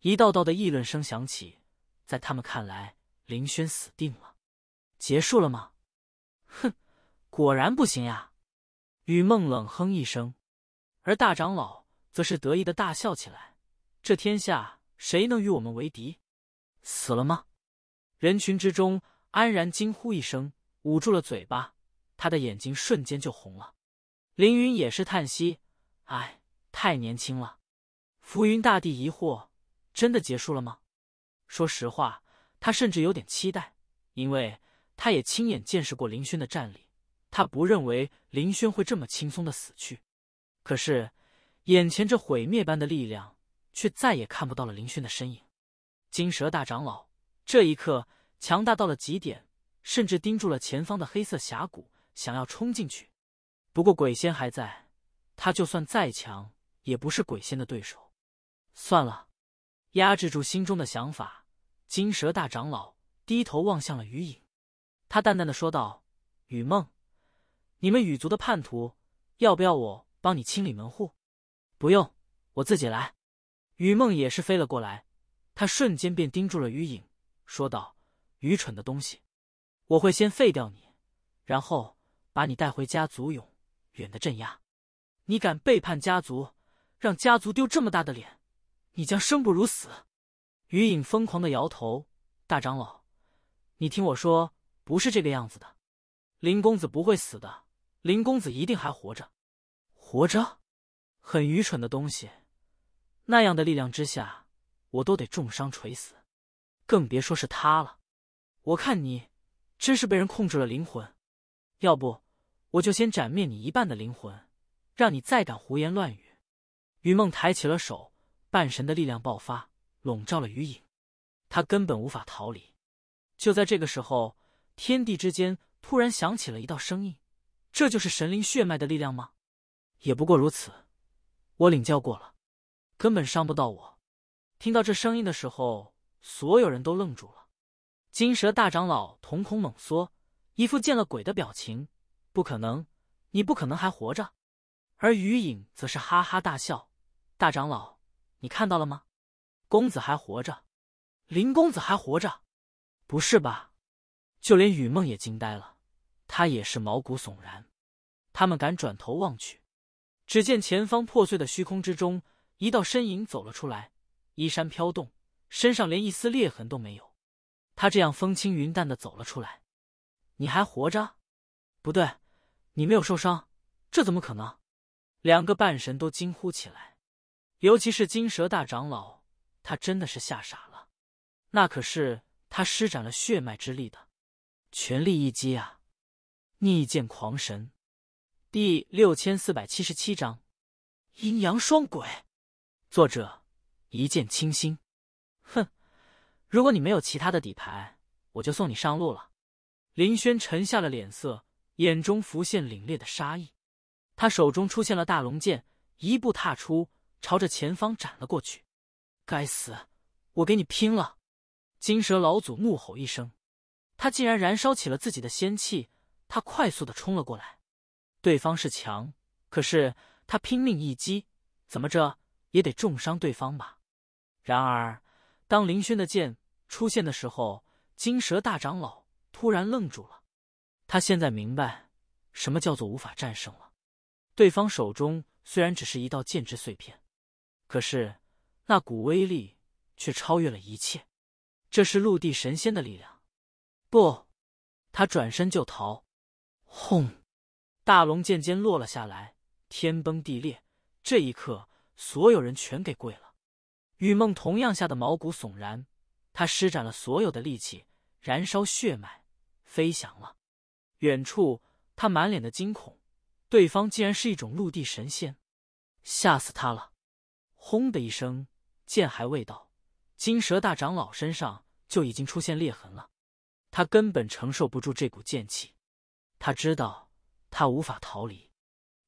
一道道的议论声响起，在他们看来，林轩死定了。结束了吗？哼，果然不行呀！雨梦冷哼一声，而大长老则是得意的大笑起来。这天下谁能与我们为敌？死了吗？人群之中，安然惊呼一声，捂住了嘴巴，他的眼睛瞬间就红了。凌云也是叹息：“哎，太年轻了。”浮云大帝疑惑：“真的结束了吗？”说实话，他甚至有点期待，因为。他也亲眼见识过林轩的战力，他不认为林轩会这么轻松的死去。可是，眼前这毁灭般的力量却再也看不到了林轩的身影。金蛇大长老这一刻强大到了极点，甚至盯住了前方的黑色峡谷，想要冲进去。不过鬼仙还在，他就算再强也不是鬼仙的对手。算了，压制住心中的想法，金蛇大长老低头望向了余影。他淡淡的说道：“雨梦，你们羽族的叛徒，要不要我帮你清理门户？不用，我自己来。”雨梦也是飞了过来，他瞬间便盯住了雨影，说道：“愚蠢的东西，我会先废掉你，然后把你带回家族，永远的镇压。你敢背叛家族，让家族丢这么大的脸，你将生不如死。”雨影疯狂的摇头：“大长老，你听我说。”不是这个样子的，林公子不会死的，林公子一定还活着，活着，很愚蠢的东西，那样的力量之下，我都得重伤垂死，更别说是他了。我看你，真是被人控制了灵魂，要不我就先斩灭你一半的灵魂，让你再敢胡言乱语。雨梦抬起了手，半神的力量爆发，笼罩了余影，他根本无法逃离。就在这个时候。天地之间突然响起了一道声音，这就是神灵血脉的力量吗？也不过如此，我领教过了，根本伤不到我。听到这声音的时候，所有人都愣住了。金蛇大长老瞳孔猛缩，一副见了鬼的表情。不可能，你不可能还活着。而余影则是哈哈大笑：“大长老，你看到了吗？公子还活着，林公子还活着，不是吧？”就连雨梦也惊呆了，他也是毛骨悚然。他们敢转头望去，只见前方破碎的虚空之中，一道身影走了出来，衣衫飘动，身上连一丝裂痕都没有。他这样风轻云淡的走了出来。你还活着？不对，你没有受伤，这怎么可能？两个半神都惊呼起来，尤其是金蛇大长老，他真的是吓傻了。那可是他施展了血脉之力的。全力一击啊！逆剑狂神，第六千四百七十七章阴阳双鬼。作者一剑倾心。哼，如果你没有其他的底牌，我就送你上路了。林轩沉下了脸色，眼中浮现凛冽的杀意。他手中出现了大龙剑，一步踏出，朝着前方斩了过去。该死！我给你拼了！金蛇老祖怒吼一声。他竟然燃烧起了自己的仙气，他快速的冲了过来。对方是强，可是他拼命一击，怎么着也得重伤对方吧？然而，当林轩的剑出现的时候，金蛇大长老突然愣住了。他现在明白什么叫做无法战胜了。对方手中虽然只是一道剑之碎片，可是那股威力却超越了一切。这是陆地神仙的力量。不，他转身就逃。轰！大龙剑尖落了下来，天崩地裂。这一刻，所有人全给跪了。雨梦同样吓得毛骨悚然，他施展了所有的力气，燃烧血脉，飞翔了。远处，他满脸的惊恐，对方竟然是一种陆地神仙，吓死他了！轰的一声，剑还未到，金蛇大长老身上就已经出现裂痕了。他根本承受不住这股剑气，他知道他无法逃离，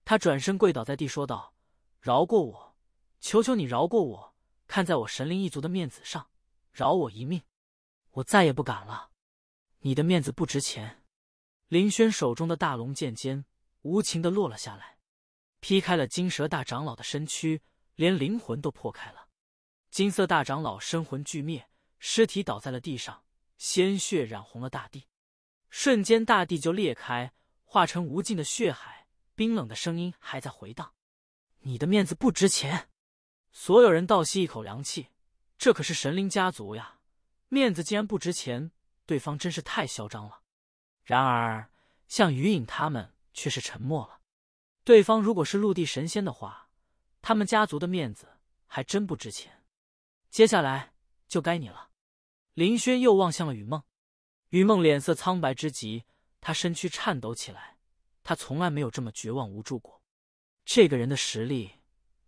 他转身跪倒在地，说道：“饶过我，求求你饶过我，看在我神灵一族的面子上，饶我一命，我再也不敢了。”你的面子不值钱。林轩手中的大龙剑尖无情的落了下来，劈开了金蛇大长老的身躯，连灵魂都破开了。金色大长老身魂俱灭，尸体倒在了地上。鲜血染红了大地，瞬间大地就裂开，化成无尽的血海。冰冷的声音还在回荡：“你的面子不值钱。”所有人倒吸一口凉气，这可是神灵家族呀，面子竟然不值钱，对方真是太嚣张了。然而，像余影他们却是沉默了。对方如果是陆地神仙的话，他们家族的面子还真不值钱。接下来就该你了。林轩又望向了雨梦，雨梦脸色苍白之极，他身躯颤抖起来，他从来没有这么绝望无助过。这个人的实力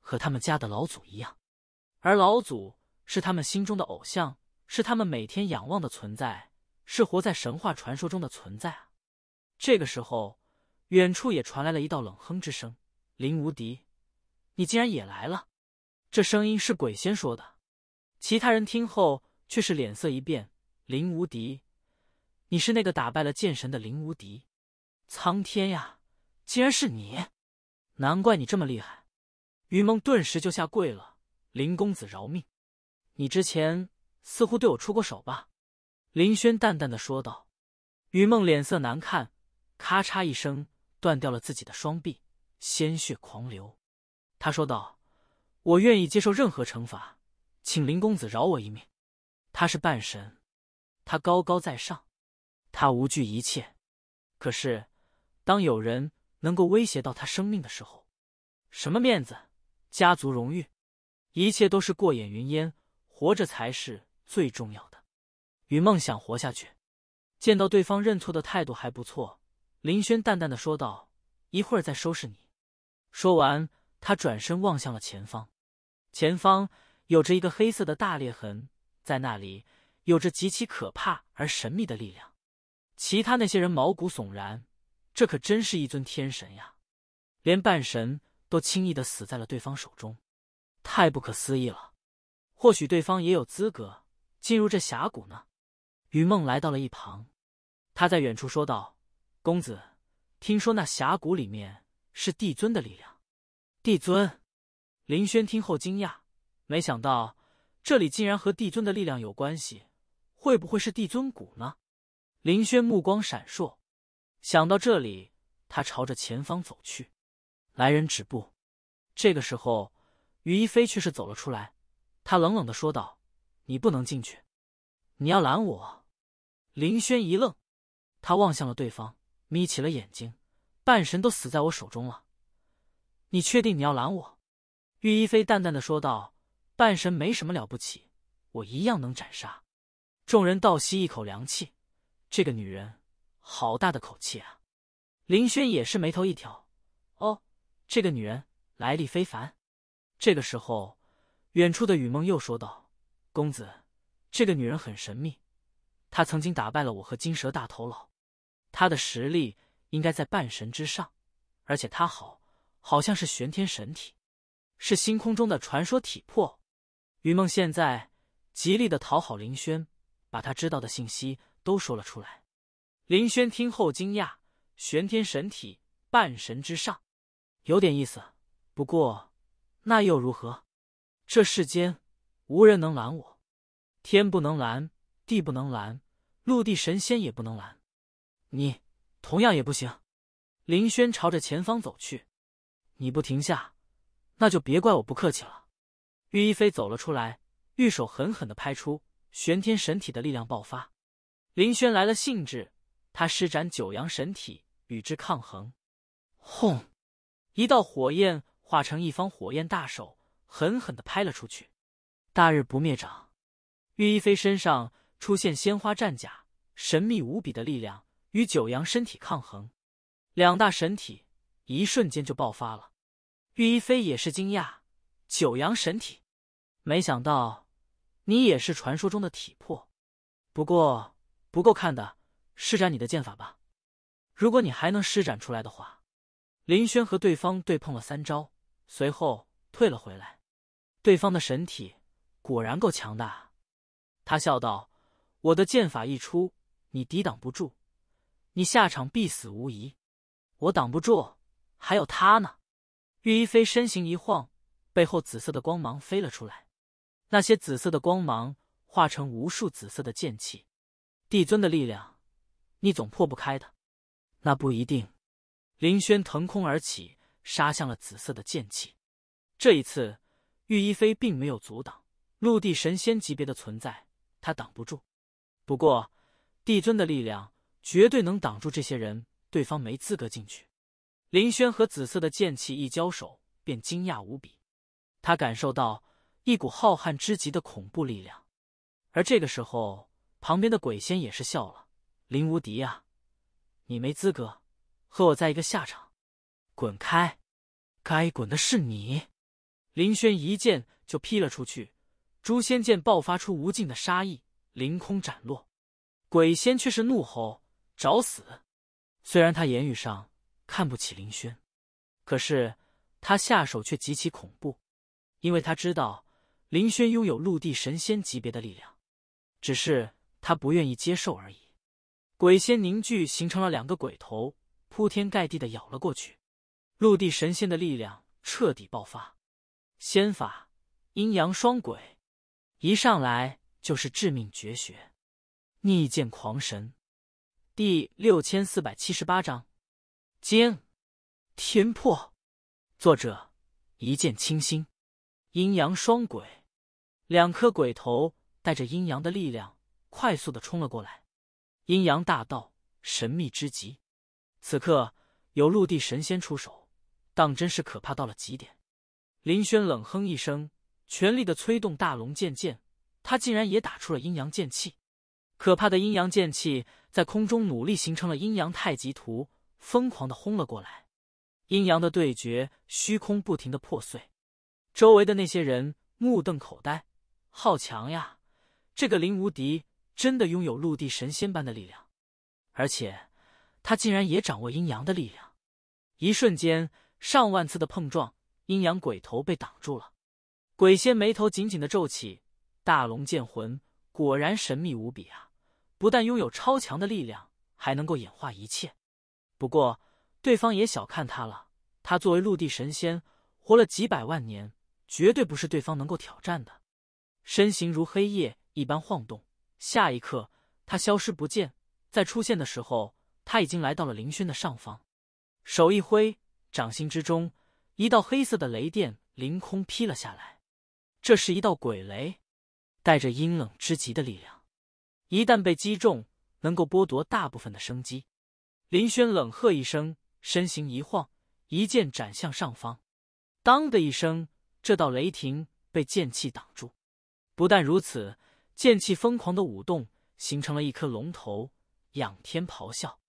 和他们家的老祖一样，而老祖是他们心中的偶像，是他们每天仰望的存在，是活在神话传说中的存在啊！这个时候，远处也传来了一道冷哼之声：“林无敌，你竟然也来了！”这声音是鬼仙说的，其他人听后。却是脸色一变，林无敌，你是那个打败了剑神的林无敌？苍天呀，竟然是你！难怪你这么厉害。云梦顿时就下跪了，林公子饶命！你之前似乎对我出过手吧？林轩淡淡的说道。云梦脸色难看，咔嚓一声，断掉了自己的双臂，鲜血狂流。他说道：“我愿意接受任何惩罚，请林公子饶我一命。”他是半神，他高高在上，他无惧一切。可是，当有人能够威胁到他生命的时候，什么面子、家族荣誉，一切都是过眼云烟。活着才是最重要的。与梦想活下去。见到对方认错的态度还不错，林轩淡淡的说道：“一会儿再收拾你。”说完，他转身望向了前方，前方有着一个黑色的大裂痕。在那里有着极其可怕而神秘的力量，其他那些人毛骨悚然。这可真是一尊天神呀！连半神都轻易的死在了对方手中，太不可思议了。或许对方也有资格进入这峡谷呢？雨梦来到了一旁，他在远处说道：“公子，听说那峡谷里面是帝尊的力量。”帝尊，林轩听后惊讶，没想到。这里竟然和帝尊的力量有关系，会不会是帝尊谷呢？林轩目光闪烁，想到这里，他朝着前方走去。来人，止步！这个时候，于一飞却是走了出来，他冷冷的说道：“你不能进去，你要拦我。”林轩一愣，他望向了对方，眯起了眼睛。半神都死在我手中了，你确定你要拦我？玉一飞淡淡的说道。半神没什么了不起，我一样能斩杀。众人倒吸一口凉气，这个女人好大的口气啊！林轩也是眉头一挑，哦，这个女人来历非凡。这个时候，远处的雨梦又说道：“公子，这个女人很神秘，她曾经打败了我和金蛇大头佬，她的实力应该在半神之上，而且她好好像是玄天神体，是星空中的传说体魄。”云梦现在极力的讨好林轩，把他知道的信息都说了出来。林轩听后惊讶：“玄天神体，半神之上，有点意思。不过，那又如何？这世间无人能拦我，天不能拦，地不能拦，陆地神仙也不能拦，你同样也不行。”林轩朝着前方走去：“你不停下，那就别怪我不客气了。”玉一飞走了出来，玉手狠狠的拍出，玄天神体的力量爆发。林轩来了兴致，他施展九阳神体与之抗衡。轰！一道火焰化成一方火焰大手，狠狠的拍了出去。大日不灭掌。玉一飞身上出现鲜花战甲，神秘无比的力量与九阳身体抗衡。两大神体一瞬间就爆发了。玉一飞也是惊讶，九阳神体。没想到，你也是传说中的体魄，不过不够看的。施展你的剑法吧，如果你还能施展出来的话。林轩和对方对碰了三招，随后退了回来。对方的神体果然够强大，他笑道：“我的剑法一出，你抵挡不住，你下场必死无疑。”我挡不住，还有他呢。玉一飞身形一晃，背后紫色的光芒飞了出来。那些紫色的光芒化成无数紫色的剑气，帝尊的力量，你总破不开的。那不一定。林轩腾空而起，杀向了紫色的剑气。这一次，玉一飞并没有阻挡，陆地神仙级别的存在，他挡不住。不过，帝尊的力量绝对能挡住这些人，对方没资格进去。林轩和紫色的剑气一交手，便惊讶无比，他感受到。一股浩瀚之极的恐怖力量，而这个时候，旁边的鬼仙也是笑了：“林无敌呀，你没资格和我在一个下场，滚开！该滚的是你！”林轩一剑就劈了出去，诛仙剑爆发出无尽的杀意，凌空斩落。鬼仙却是怒吼：“找死！”虽然他言语上看不起林轩，可是他下手却极其恐怖，因为他知道。林轩拥有陆地神仙级别的力量，只是他不愿意接受而已。鬼仙凝聚形成了两个鬼头，铺天盖地的咬了过去。陆地神仙的力量彻底爆发，仙法阴阳双鬼，一上来就是致命绝学逆剑狂神。第六千四百七十八章，惊天破。作者：一剑倾心。阴阳双鬼。两颗鬼头带着阴阳的力量，快速的冲了过来。阴阳大道神秘之极，此刻有陆地神仙出手，当真是可怕到了极点。林轩冷哼一声，全力的催动大龙剑剑，他竟然也打出了阴阳剑气。可怕的阴阳剑气在空中努力形成了阴阳太极图，疯狂的轰了过来。阴阳的对决，虚空不停的破碎。周围的那些人目瞪口呆。好强呀！这个林无敌真的拥有陆地神仙般的力量，而且他竟然也掌握阴阳的力量。一瞬间，上万次的碰撞，阴阳鬼头被挡住了。鬼仙眉头紧紧的皱起，大龙剑魂果然神秘无比啊！不但拥有超强的力量，还能够演化一切。不过，对方也小看他了。他作为陆地神仙，活了几百万年，绝对不是对方能够挑战的。身形如黑夜一般晃动，下一刻他消失不见。再出现的时候，他已经来到了林轩的上方，手一挥，掌心之中一道黑色的雷电凌空劈了下来。这是一道鬼雷，带着阴冷之极的力量，一旦被击中，能够剥夺大部分的生机。林轩冷喝一声，身形一晃，一剑斩向上方。当的一声，这道雷霆被剑气挡住。不但如此，剑气疯狂的舞动，形成了一颗龙头，仰天咆哮，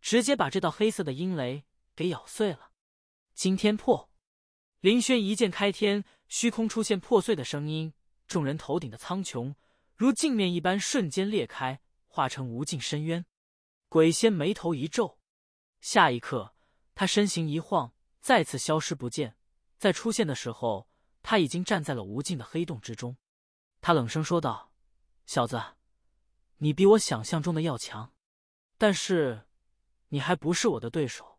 直接把这道黑色的阴雷给咬碎了。惊天破！林轩一剑开天，虚空出现破碎的声音，众人头顶的苍穹如镜面一般瞬间裂开，化成无尽深渊。鬼仙眉头一皱，下一刻，他身形一晃，再次消失不见。在出现的时候，他已经站在了无尽的黑洞之中。他冷声说道：“小子，你比我想象中的要强，但是你还不是我的对手，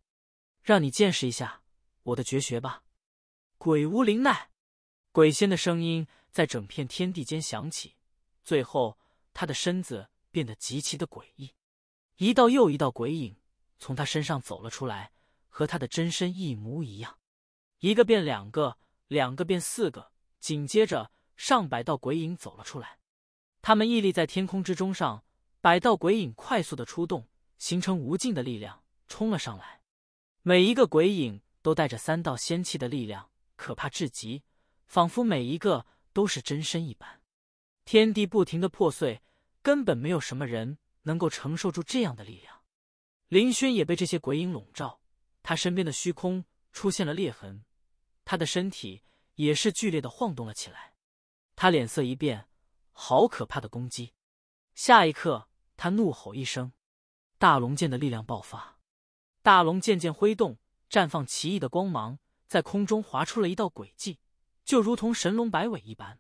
让你见识一下我的绝学吧。”鬼无灵奈，鬼仙的声音在整片天地间响起。最后，他的身子变得极其的诡异，一道又一道鬼影从他身上走了出来，和他的真身一模一样。一个变两个，两个变四个，紧接着。上百道鬼影走了出来，他们屹立在天空之中。上百道鬼影快速的出动，形成无尽的力量冲了上来。每一个鬼影都带着三道仙气的力量，可怕至极，仿佛每一个都是真身一般。天地不停的破碎，根本没有什么人能够承受住这样的力量。林轩也被这些鬼影笼罩，他身边的虚空出现了裂痕，他的身体也是剧烈的晃动了起来。他脸色一变，好可怕的攻击！下一刻，他怒吼一声，大龙剑的力量爆发，大龙渐渐挥动，绽放奇异的光芒，在空中划出了一道轨迹，就如同神龙摆尾一般。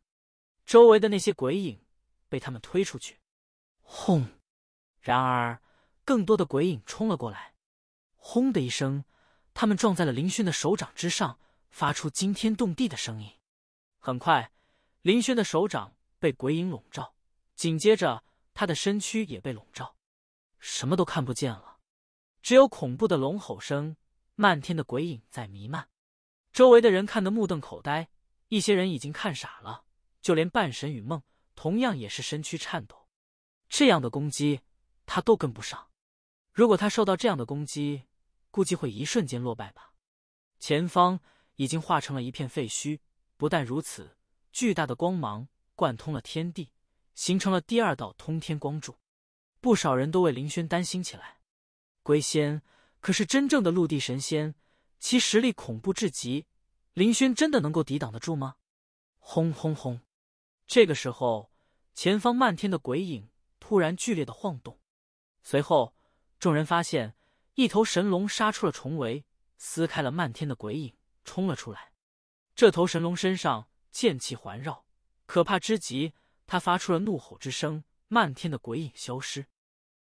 周围的那些鬼影被他们推出去，轰！然而，更多的鬼影冲了过来，轰的一声，他们撞在了林轩的手掌之上，发出惊天动地的声音。很快。林轩的手掌被鬼影笼罩，紧接着他的身躯也被笼罩，什么都看不见了，只有恐怖的龙吼声，漫天的鬼影在弥漫。周围的人看得目瞪口呆，一些人已经看傻了，就连半神与梦同样也是身躯颤抖。这样的攻击他都跟不上，如果他受到这样的攻击，估计会一瞬间落败吧。前方已经化成了一片废墟，不但如此。巨大的光芒贯通了天地，形成了第二道通天光柱。不少人都为林轩担心起来。龟仙可是真正的陆地神仙，其实力恐怖至极。林轩真的能够抵挡得住吗？轰轰轰！这个时候，前方漫天的鬼影突然剧烈的晃动，随后众人发现，一头神龙杀出了重围，撕开了漫天的鬼影，冲了出来。这头神龙身上……剑气环绕，可怕之极。他发出了怒吼之声，漫天的鬼影消失。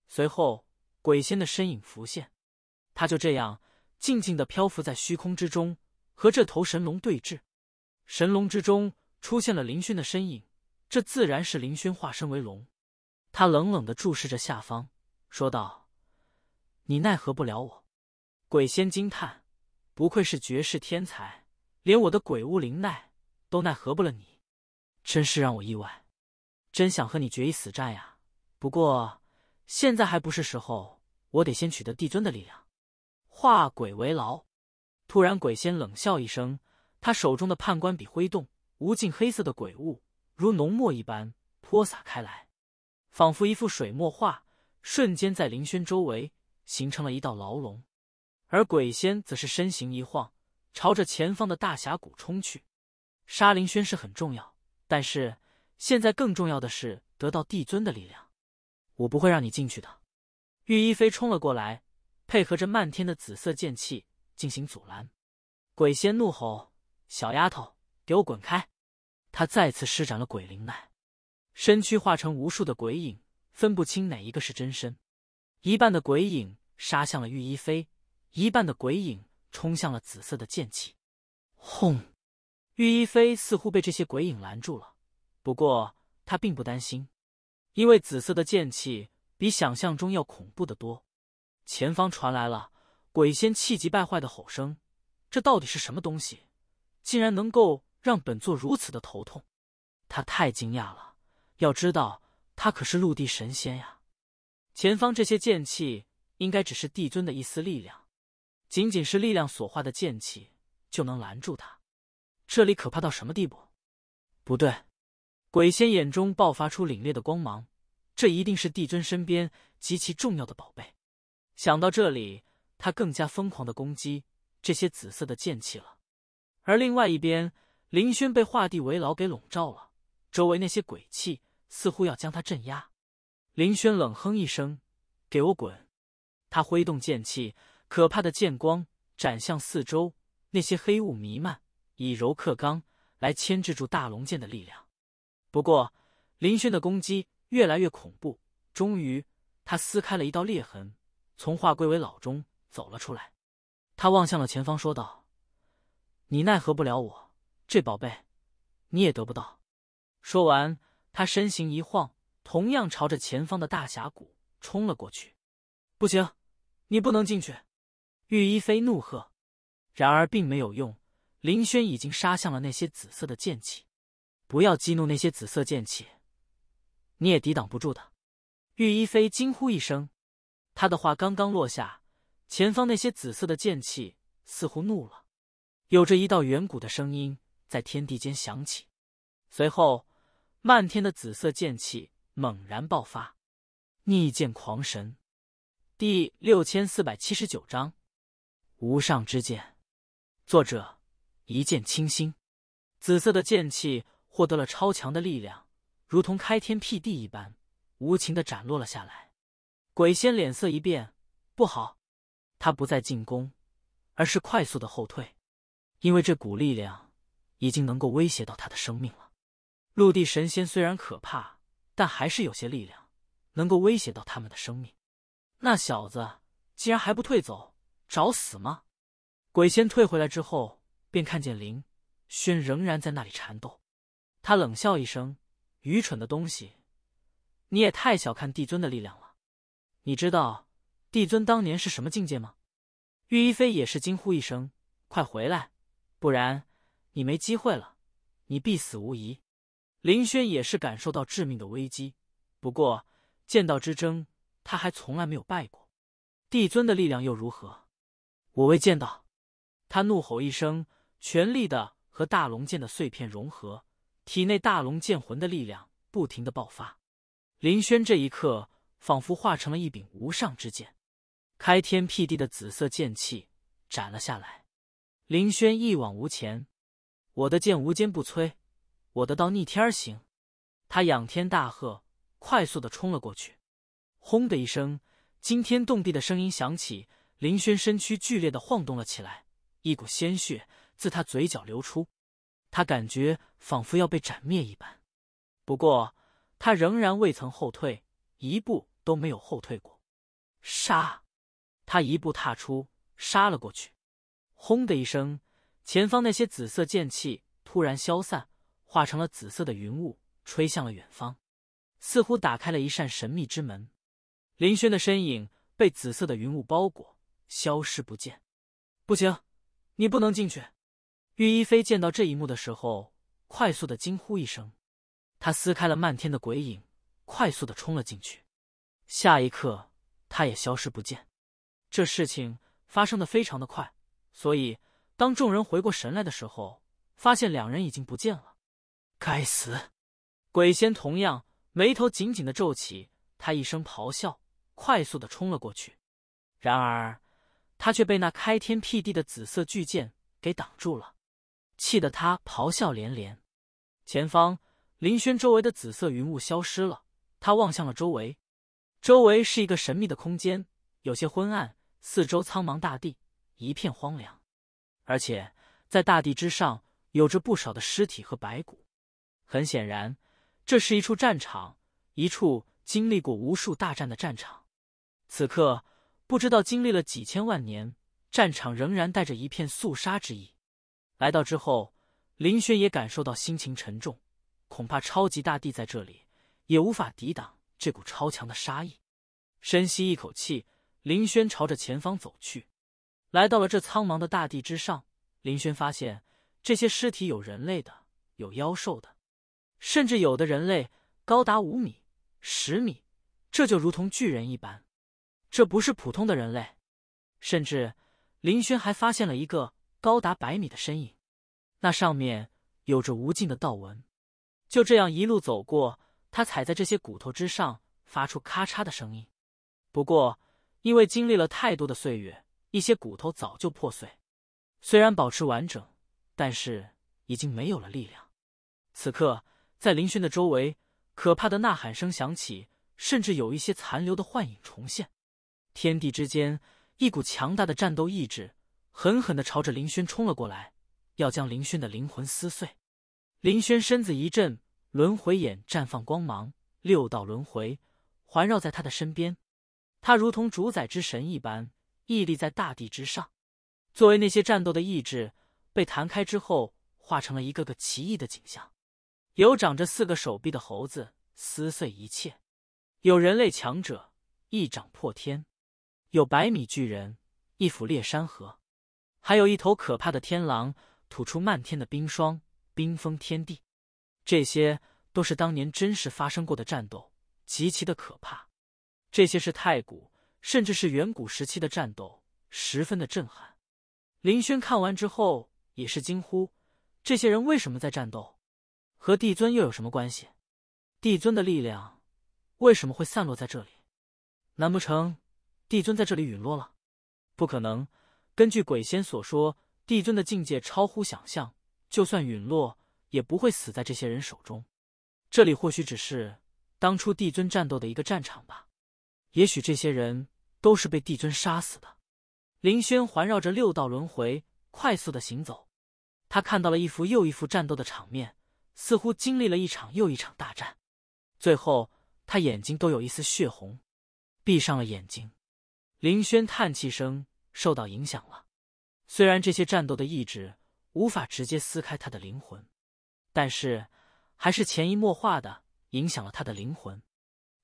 随后，鬼仙的身影浮现。他就这样静静的漂浮在虚空之中，和这头神龙对峙。神龙之中出现了林轩的身影，这自然是林轩化身为龙。他冷冷的注视着下方，说道：“你奈何不了我。”鬼仙惊叹：“不愧是绝世天才，连我的鬼物灵奈。”都奈何不了你，真是让我意外，真想和你决一死战呀！不过现在还不是时候，我得先取得帝尊的力量，化鬼为牢。突然，鬼仙冷笑一声，他手中的判官笔挥动，无尽黑色的鬼雾如浓墨一般泼洒开来，仿佛一幅水墨画，瞬间在林轩周围形成了一道牢笼。而鬼仙则是身形一晃，朝着前方的大峡谷冲去。杀灵轩是很重要，但是现在更重要的是得到帝尊的力量。我不会让你进去的！玉一飞冲了过来，配合着漫天的紫色剑气进行阻拦。鬼仙怒吼：“小丫头，给我滚开！”他再次施展了鬼灵奈，身躯化成无数的鬼影，分不清哪一个是真身。一半的鬼影杀向了玉一飞，一半的鬼影冲向了紫色的剑气。轰！玉一飞似乎被这些鬼影拦住了，不过他并不担心，因为紫色的剑气比想象中要恐怖的多。前方传来了鬼仙气急败坏的吼声：“这到底是什么东西？竟然能够让本座如此的头痛！”他太惊讶了，要知道他可是陆地神仙呀。前方这些剑气应该只是帝尊的一丝力量，仅仅是力量所化的剑气就能拦住他。这里可怕到什么地步？不对，鬼仙眼中爆发出凛冽的光芒，这一定是帝尊身边极其重要的宝贝。想到这里，他更加疯狂的攻击这些紫色的剑气了。而另外一边，林轩被画地为牢给笼罩了，周围那些鬼气似乎要将他镇压。林轩冷哼一声：“给我滚！”他挥动剑气，可怕的剑光斩向四周，那些黑雾弥漫。以柔克刚，来牵制住大龙剑的力量。不过，林轩的攻击越来越恐怖，终于，他撕开了一道裂痕，从化归为老中走了出来。他望向了前方，说道：“你奈何不了我，这宝贝，你也得不到。”说完，他身形一晃，同样朝着前方的大峡谷冲了过去。“不行，你不能进去！”玉一妃怒喝，然而并没有用。林轩已经杀向了那些紫色的剑气，不要激怒那些紫色剑气，你也抵挡不住的。玉一飞惊呼一声，他的话刚刚落下，前方那些紫色的剑气似乎怒了，有着一道远古的声音在天地间响起，随后漫天的紫色剑气猛然爆发。逆剑狂神第六千四百七十九章无上之剑，作者。一见倾心，紫色的剑气获得了超强的力量，如同开天辟地一般，无情的斩落了下来。鬼仙脸色一变，不好！他不再进攻，而是快速的后退，因为这股力量已经能够威胁到他的生命了。陆地神仙虽然可怕，但还是有些力量能够威胁到他们的生命。那小子竟然还不退走，找死吗？鬼仙退回来之后。便看见林轩仍然在那里缠斗，他冷笑一声：“愚蠢的东西，你也太小看帝尊的力量了。你知道帝尊当年是什么境界吗？”玉一飞也是惊呼一声：“快回来，不然你没机会了，你必死无疑！”林轩也是感受到致命的危机，不过剑道之争他还从来没有败过。帝尊的力量又如何？我未见到。他怒吼一声。全力的和大龙剑的碎片融合，体内大龙剑魂的力量不停的爆发，林轩这一刻仿佛化成了一柄无上之剑，开天辟地的紫色剑气斩了下来。林轩一往无前，我的剑无坚不摧，我的刀逆天行。他仰天大喝，快速的冲了过去。轰的一声，惊天动地的声音响起，林轩身躯剧烈的晃动了起来，一股鲜血。自他嘴角流出，他感觉仿佛要被斩灭一般。不过他仍然未曾后退，一步都没有后退过。杀！他一步踏出，杀了过去。轰的一声，前方那些紫色剑气突然消散，化成了紫色的云雾，吹向了远方，似乎打开了一扇神秘之门。林轩的身影被紫色的云雾包裹，消失不见。不行，你不能进去。玉一飞见到这一幕的时候，快速的惊呼一声，他撕开了漫天的鬼影，快速的冲了进去。下一刻，他也消失不见。这事情发生的非常的快，所以当众人回过神来的时候，发现两人已经不见了。该死！鬼仙同样眉头紧紧的皱起，他一声咆哮，快速的冲了过去。然而，他却被那开天辟地的紫色巨剑给挡住了。气得他咆哮连连。前方林轩周围的紫色云雾消失了，他望向了周围。周围是一个神秘的空间，有些昏暗，四周苍茫大地一片荒凉，而且在大地之上有着不少的尸体和白骨。很显然，这是一处战场，一处经历过无数大战的战场。此刻，不知道经历了几千万年，战场仍然带着一片肃杀之意。来到之后，林轩也感受到心情沉重，恐怕超级大帝在这里也无法抵挡这股超强的杀意。深吸一口气，林轩朝着前方走去。来到了这苍茫的大地之上，林轩发现这些尸体有人类的，有妖兽的，甚至有的人类高达五米、十米，这就如同巨人一般。这不是普通的人类，甚至林轩还发现了一个。高达百米的身影，那上面有着无尽的道纹。就这样一路走过，他踩在这些骨头之上，发出咔嚓的声音。不过，因为经历了太多的岁月，一些骨头早就破碎，虽然保持完整，但是已经没有了力量。此刻，在林轩的周围，可怕的呐喊声响起，甚至有一些残留的幻影重现。天地之间，一股强大的战斗意志。狠狠的朝着林轩冲了过来，要将林轩的灵魂撕碎。林轩身子一震，轮回眼绽放光芒，六道轮回环绕在他的身边。他如同主宰之神一般屹立在大地之上。作为那些战斗的意志被弹开之后，化成了一个个奇异的景象：有长着四个手臂的猴子撕碎一切；有人类强者一掌破天；有百米巨人一斧裂山河。还有一头可怕的天狼，吐出漫天的冰霜，冰封天地。这些都是当年真实发生过的战斗，极其的可怕。这些是太古，甚至是远古时期的战斗，十分的震撼。林轩看完之后也是惊呼：这些人为什么在战斗？和帝尊又有什么关系？帝尊的力量为什么会散落在这里？难不成帝尊在这里陨落了？不可能。根据鬼仙所说，帝尊的境界超乎想象，就算陨落，也不会死在这些人手中。这里或许只是当初帝尊战斗的一个战场吧。也许这些人都是被帝尊杀死的。林轩环绕着六道轮回，快速的行走，他看到了一幅又一幅战斗的场面，似乎经历了一场又一场大战。最后，他眼睛都有一丝血红，闭上了眼睛。林轩叹气声。受到影响了，虽然这些战斗的意志无法直接撕开他的灵魂，但是还是潜移默化的影响了他的灵魂。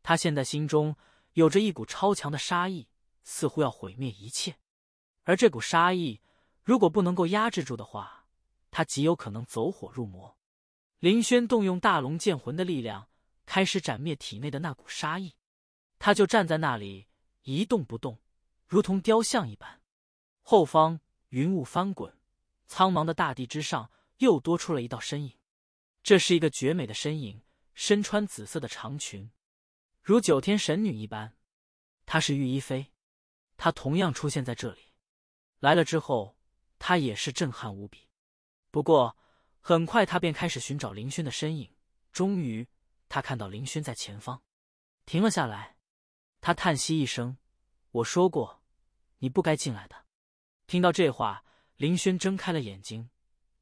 他现在心中有着一股超强的杀意，似乎要毁灭一切。而这股杀意如果不能够压制住的话，他极有可能走火入魔。林轩动用大龙剑魂的力量，开始斩灭体内的那股杀意。他就站在那里一动不动，如同雕像一般。后方云雾翻滚，苍茫的大地之上又多出了一道身影。这是一个绝美的身影，身穿紫色的长裙，如九天神女一般。她是玉一妃，她同样出现在这里。来了之后，她也是震撼无比。不过很快，她便开始寻找林轩的身影。终于，她看到林轩在前方，停了下来。她叹息一声：“我说过，你不该进来的。”听到这话，林轩睁开了眼睛，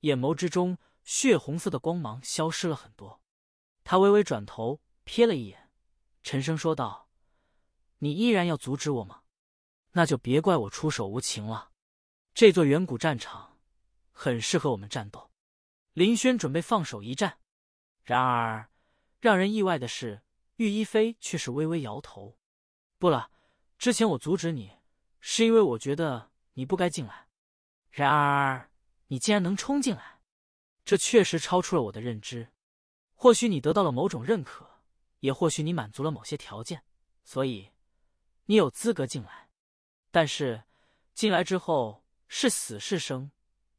眼眸之中血红色的光芒消失了很多。他微微转头瞥了一眼，沉声说道：“你依然要阻止我吗？那就别怪我出手无情了。这座远古战场很适合我们战斗。”林轩准备放手一战，然而让人意外的是，玉一飞却是微微摇头：“不了，之前我阻止你，是因为我觉得。”你不该进来，然而你竟然能冲进来，这确实超出了我的认知。或许你得到了某种认可，也或许你满足了某些条件，所以你有资格进来。但是进来之后是死是生，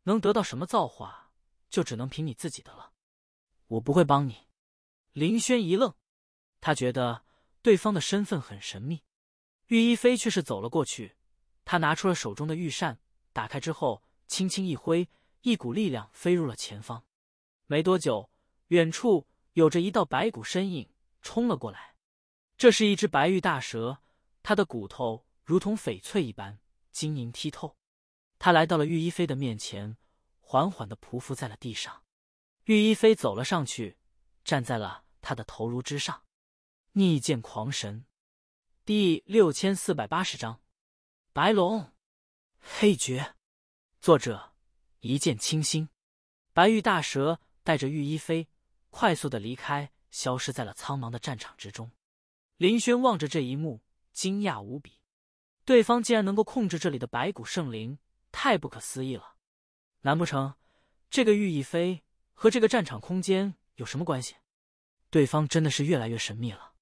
能得到什么造化，就只能凭你自己的了。我不会帮你。林轩一愣，他觉得对方的身份很神秘。玉一飞却是走了过去。他拿出了手中的玉扇，打开之后，轻轻一挥，一股力量飞入了前方。没多久，远处有着一道白骨身影冲了过来。这是一只白玉大蛇，它的骨头如同翡翠一般晶莹剔透。他来到了玉一飞的面前，缓缓的匍匐在了地上。玉一飞走了上去，站在了他的头颅之上。逆剑狂神，第六千四百八十章。白龙，黑绝，作者一见倾心。白玉大蛇带着玉一飞快速的离开，消失在了苍茫的战场之中。林轩望着这一幕，惊讶无比。对方竟然能够控制这里的白骨圣灵，太不可思议了！难不成这个玉一飞和这个战场空间有什么关系？对方真的是越来越神秘了。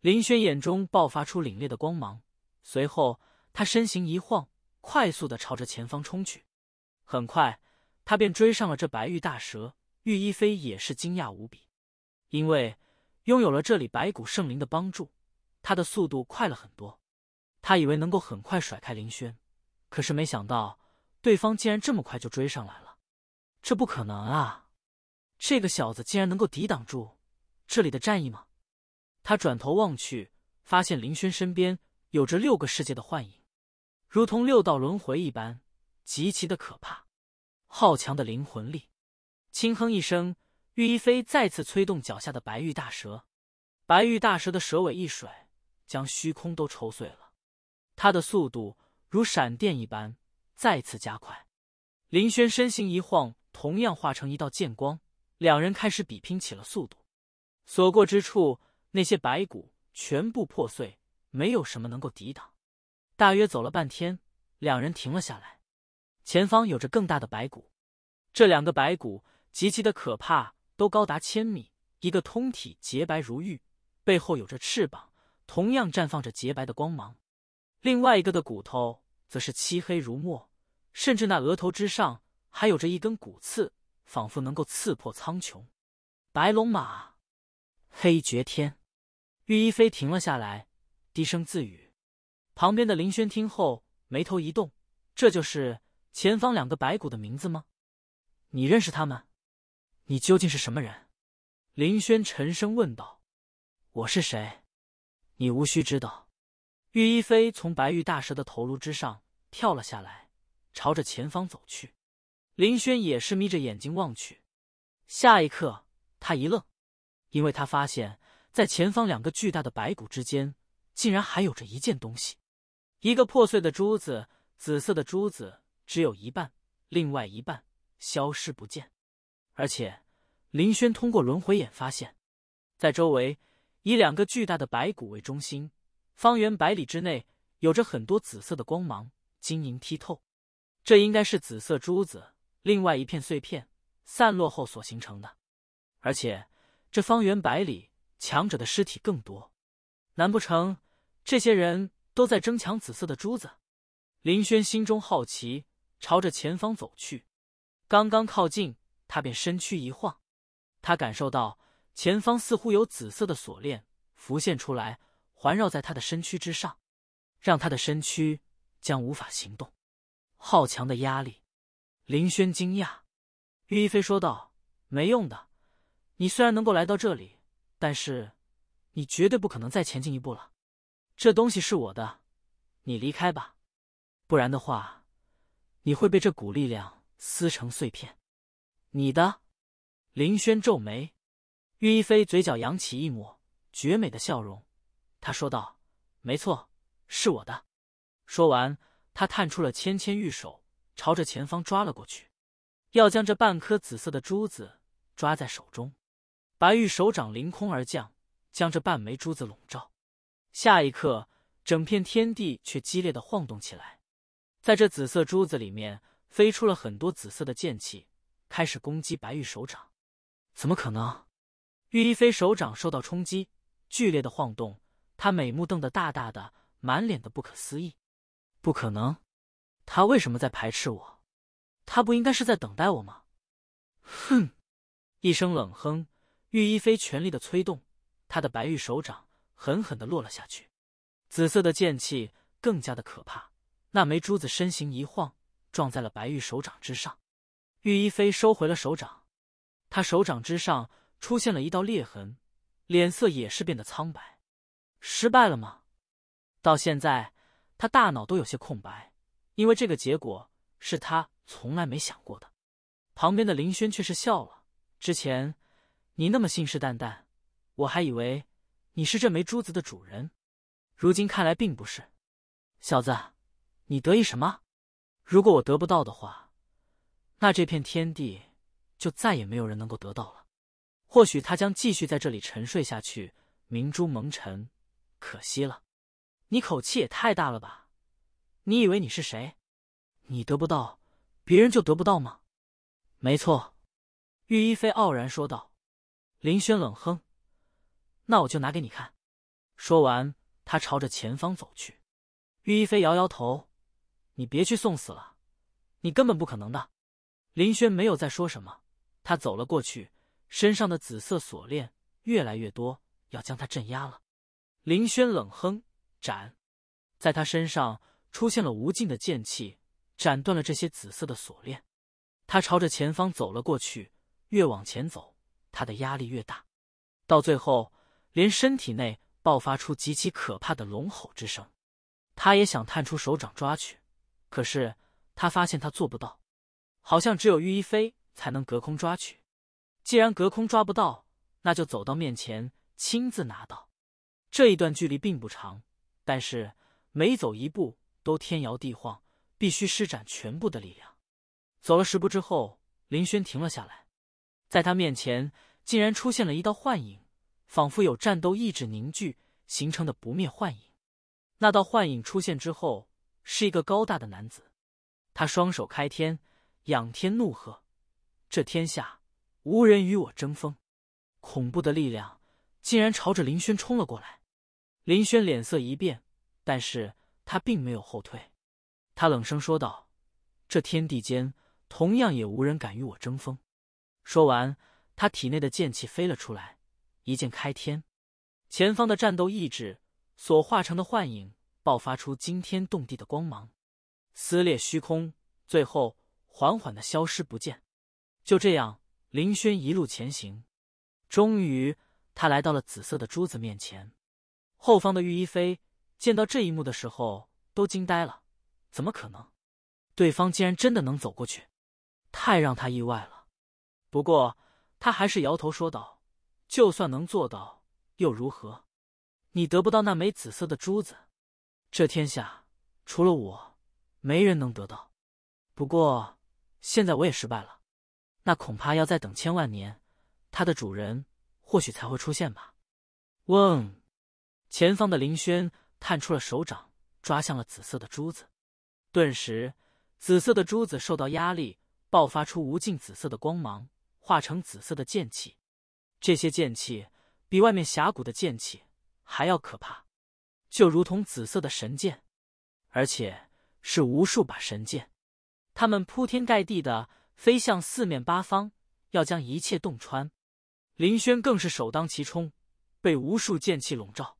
林轩眼中爆发出凛冽的光芒，随后。他身形一晃，快速的朝着前方冲去。很快，他便追上了这白玉大蛇。玉一飞也是惊讶无比，因为拥有了这里白骨圣灵的帮助，他的速度快了很多。他以为能够很快甩开林轩，可是没想到对方竟然这么快就追上来了。这不可能啊！这个小子竟然能够抵挡住这里的战役吗？他转头望去，发现林轩身边有着六个世界的幻影。如同六道轮回一般，极其的可怕。好强的灵魂力！轻哼一声，玉一飞再次催动脚下的白玉大蛇，白玉大蛇的蛇尾一甩，将虚空都抽碎了。他的速度如闪电一般，再次加快。林轩身形一晃，同样化成一道剑光，两人开始比拼起了速度。所过之处，那些白骨全部破碎，没有什么能够抵挡。大约走了半天，两人停了下来。前方有着更大的白骨，这两个白骨极其的可怕，都高达千米。一个通体洁白如玉，背后有着翅膀，同样绽放着洁白的光芒；另外一个的骨头则是漆黑如墨，甚至那额头之上还有着一根骨刺，仿佛能够刺破苍穹。白龙马，黑绝天，玉一飞停了下来，低声自语。旁边的林轩听后，眉头一动：“这就是前方两个白骨的名字吗？你认识他们？你究竟是什么人？”林轩沉声问道。“我是谁？你无需知道。”玉一飞从白玉大蛇的头颅之上跳了下来，朝着前方走去。林轩也是眯着眼睛望去。下一刻，他一愣，因为他发现，在前方两个巨大的白骨之间，竟然还有着一件东西。一个破碎的珠子，紫色的珠子只有一半，另外一半消失不见。而且林轩通过轮回眼发现，在周围以两个巨大的白骨为中心，方圆百里之内有着很多紫色的光芒，晶莹剔透。这应该是紫色珠子另外一片碎片散落后所形成的。而且这方圆百里强者的尸体更多，难不成这些人？都在争抢紫色的珠子，林轩心中好奇，朝着前方走去。刚刚靠近，他便身躯一晃，他感受到前方似乎有紫色的锁链浮现出来，环绕在他的身躯之上，让他的身躯将无法行动。好强的压力！林轩惊讶，玉一飞说道：“没用的，你虽然能够来到这里，但是你绝对不可能再前进一步了。”这东西是我的，你离开吧，不然的话，你会被这股力量撕成碎片。你的，林轩皱眉，玉一飞嘴角扬起一抹绝美的笑容，他说道：“没错，是我的。”说完，他探出了芊芊玉手，朝着前方抓了过去，要将这半颗紫色的珠子抓在手中。白玉手掌凌空而降，将这半枚珠子笼罩。下一刻，整片天地却激烈的晃动起来，在这紫色珠子里面飞出了很多紫色的剑气，开始攻击白玉手掌。怎么可能？玉一飞手掌受到冲击，剧烈的晃动，他美目瞪得大大的，满脸的不可思议。不可能，他为什么在排斥我？他不应该是在等待我吗？哼！一声冷哼，玉一飞全力的催动他的白玉手掌。狠狠的落了下去，紫色的剑气更加的可怕。那枚珠子身形一晃，撞在了白玉手掌之上。玉一飞收回了手掌，他手掌之上出现了一道裂痕，脸色也是变得苍白。失败了吗？到现在，他大脑都有些空白，因为这个结果是他从来没想过的。旁边的林轩却是笑了：“之前你那么信誓旦旦，我还以为……”你是这枚珠子的主人，如今看来并不是。小子，你得意什么？如果我得不到的话，那这片天地就再也没有人能够得到了。或许他将继续在这里沉睡下去，明珠蒙尘，可惜了。你口气也太大了吧？你以为你是谁？你得不到，别人就得不到吗？没错，玉一飞傲然说道。林轩冷哼。那我就拿给你看。说完，他朝着前方走去。玉一飞摇摇头：“你别去送死了，你根本不可能的。”林轩没有再说什么，他走了过去，身上的紫色锁链越来越多，要将他镇压了。林轩冷哼，斩，在他身上出现了无尽的剑气，斩断了这些紫色的锁链。他朝着前方走了过去，越往前走，他的压力越大，到最后。连身体内爆发出极其可怕的龙吼之声，他也想探出手掌抓取，可是他发现他做不到，好像只有玉一飞才能隔空抓取。既然隔空抓不到，那就走到面前亲自拿到。这一段距离并不长，但是每走一步都天摇地晃，必须施展全部的力量。走了十步之后，林轩停了下来，在他面前竟然出现了一道幻影。仿佛有战斗意志凝聚形成的不灭幻影，那道幻影出现之后，是一个高大的男子，他双手开天，仰天怒喝：“这天下无人与我争锋！”恐怖的力量竟然朝着林轩冲了过来，林轩脸色一变，但是他并没有后退，他冷声说道：“这天地间同样也无人敢与我争锋。”说完，他体内的剑气飞了出来。一剑开天，前方的战斗意志所化成的幻影爆发出惊天动地的光芒，撕裂虚空，最后缓缓的消失不见。就这样，林轩一路前行，终于他来到了紫色的珠子面前。后方的玉一飞见到这一幕的时候，都惊呆了。怎么可能？对方竟然真的能走过去，太让他意外了。不过他还是摇头说道。就算能做到又如何？你得不到那枚紫色的珠子，这天下除了我，没人能得到。不过现在我也失败了，那恐怕要再等千万年，它的主人或许才会出现吧。嗡！前方的林轩探出了手掌，抓向了紫色的珠子。顿时，紫色的珠子受到压力，爆发出无尽紫色的光芒，化成紫色的剑气。这些剑气比外面峡谷的剑气还要可怕，就如同紫色的神剑，而且是无数把神剑，它们铺天盖地的飞向四面八方，要将一切洞穿。林轩更是首当其冲，被无数剑气笼罩。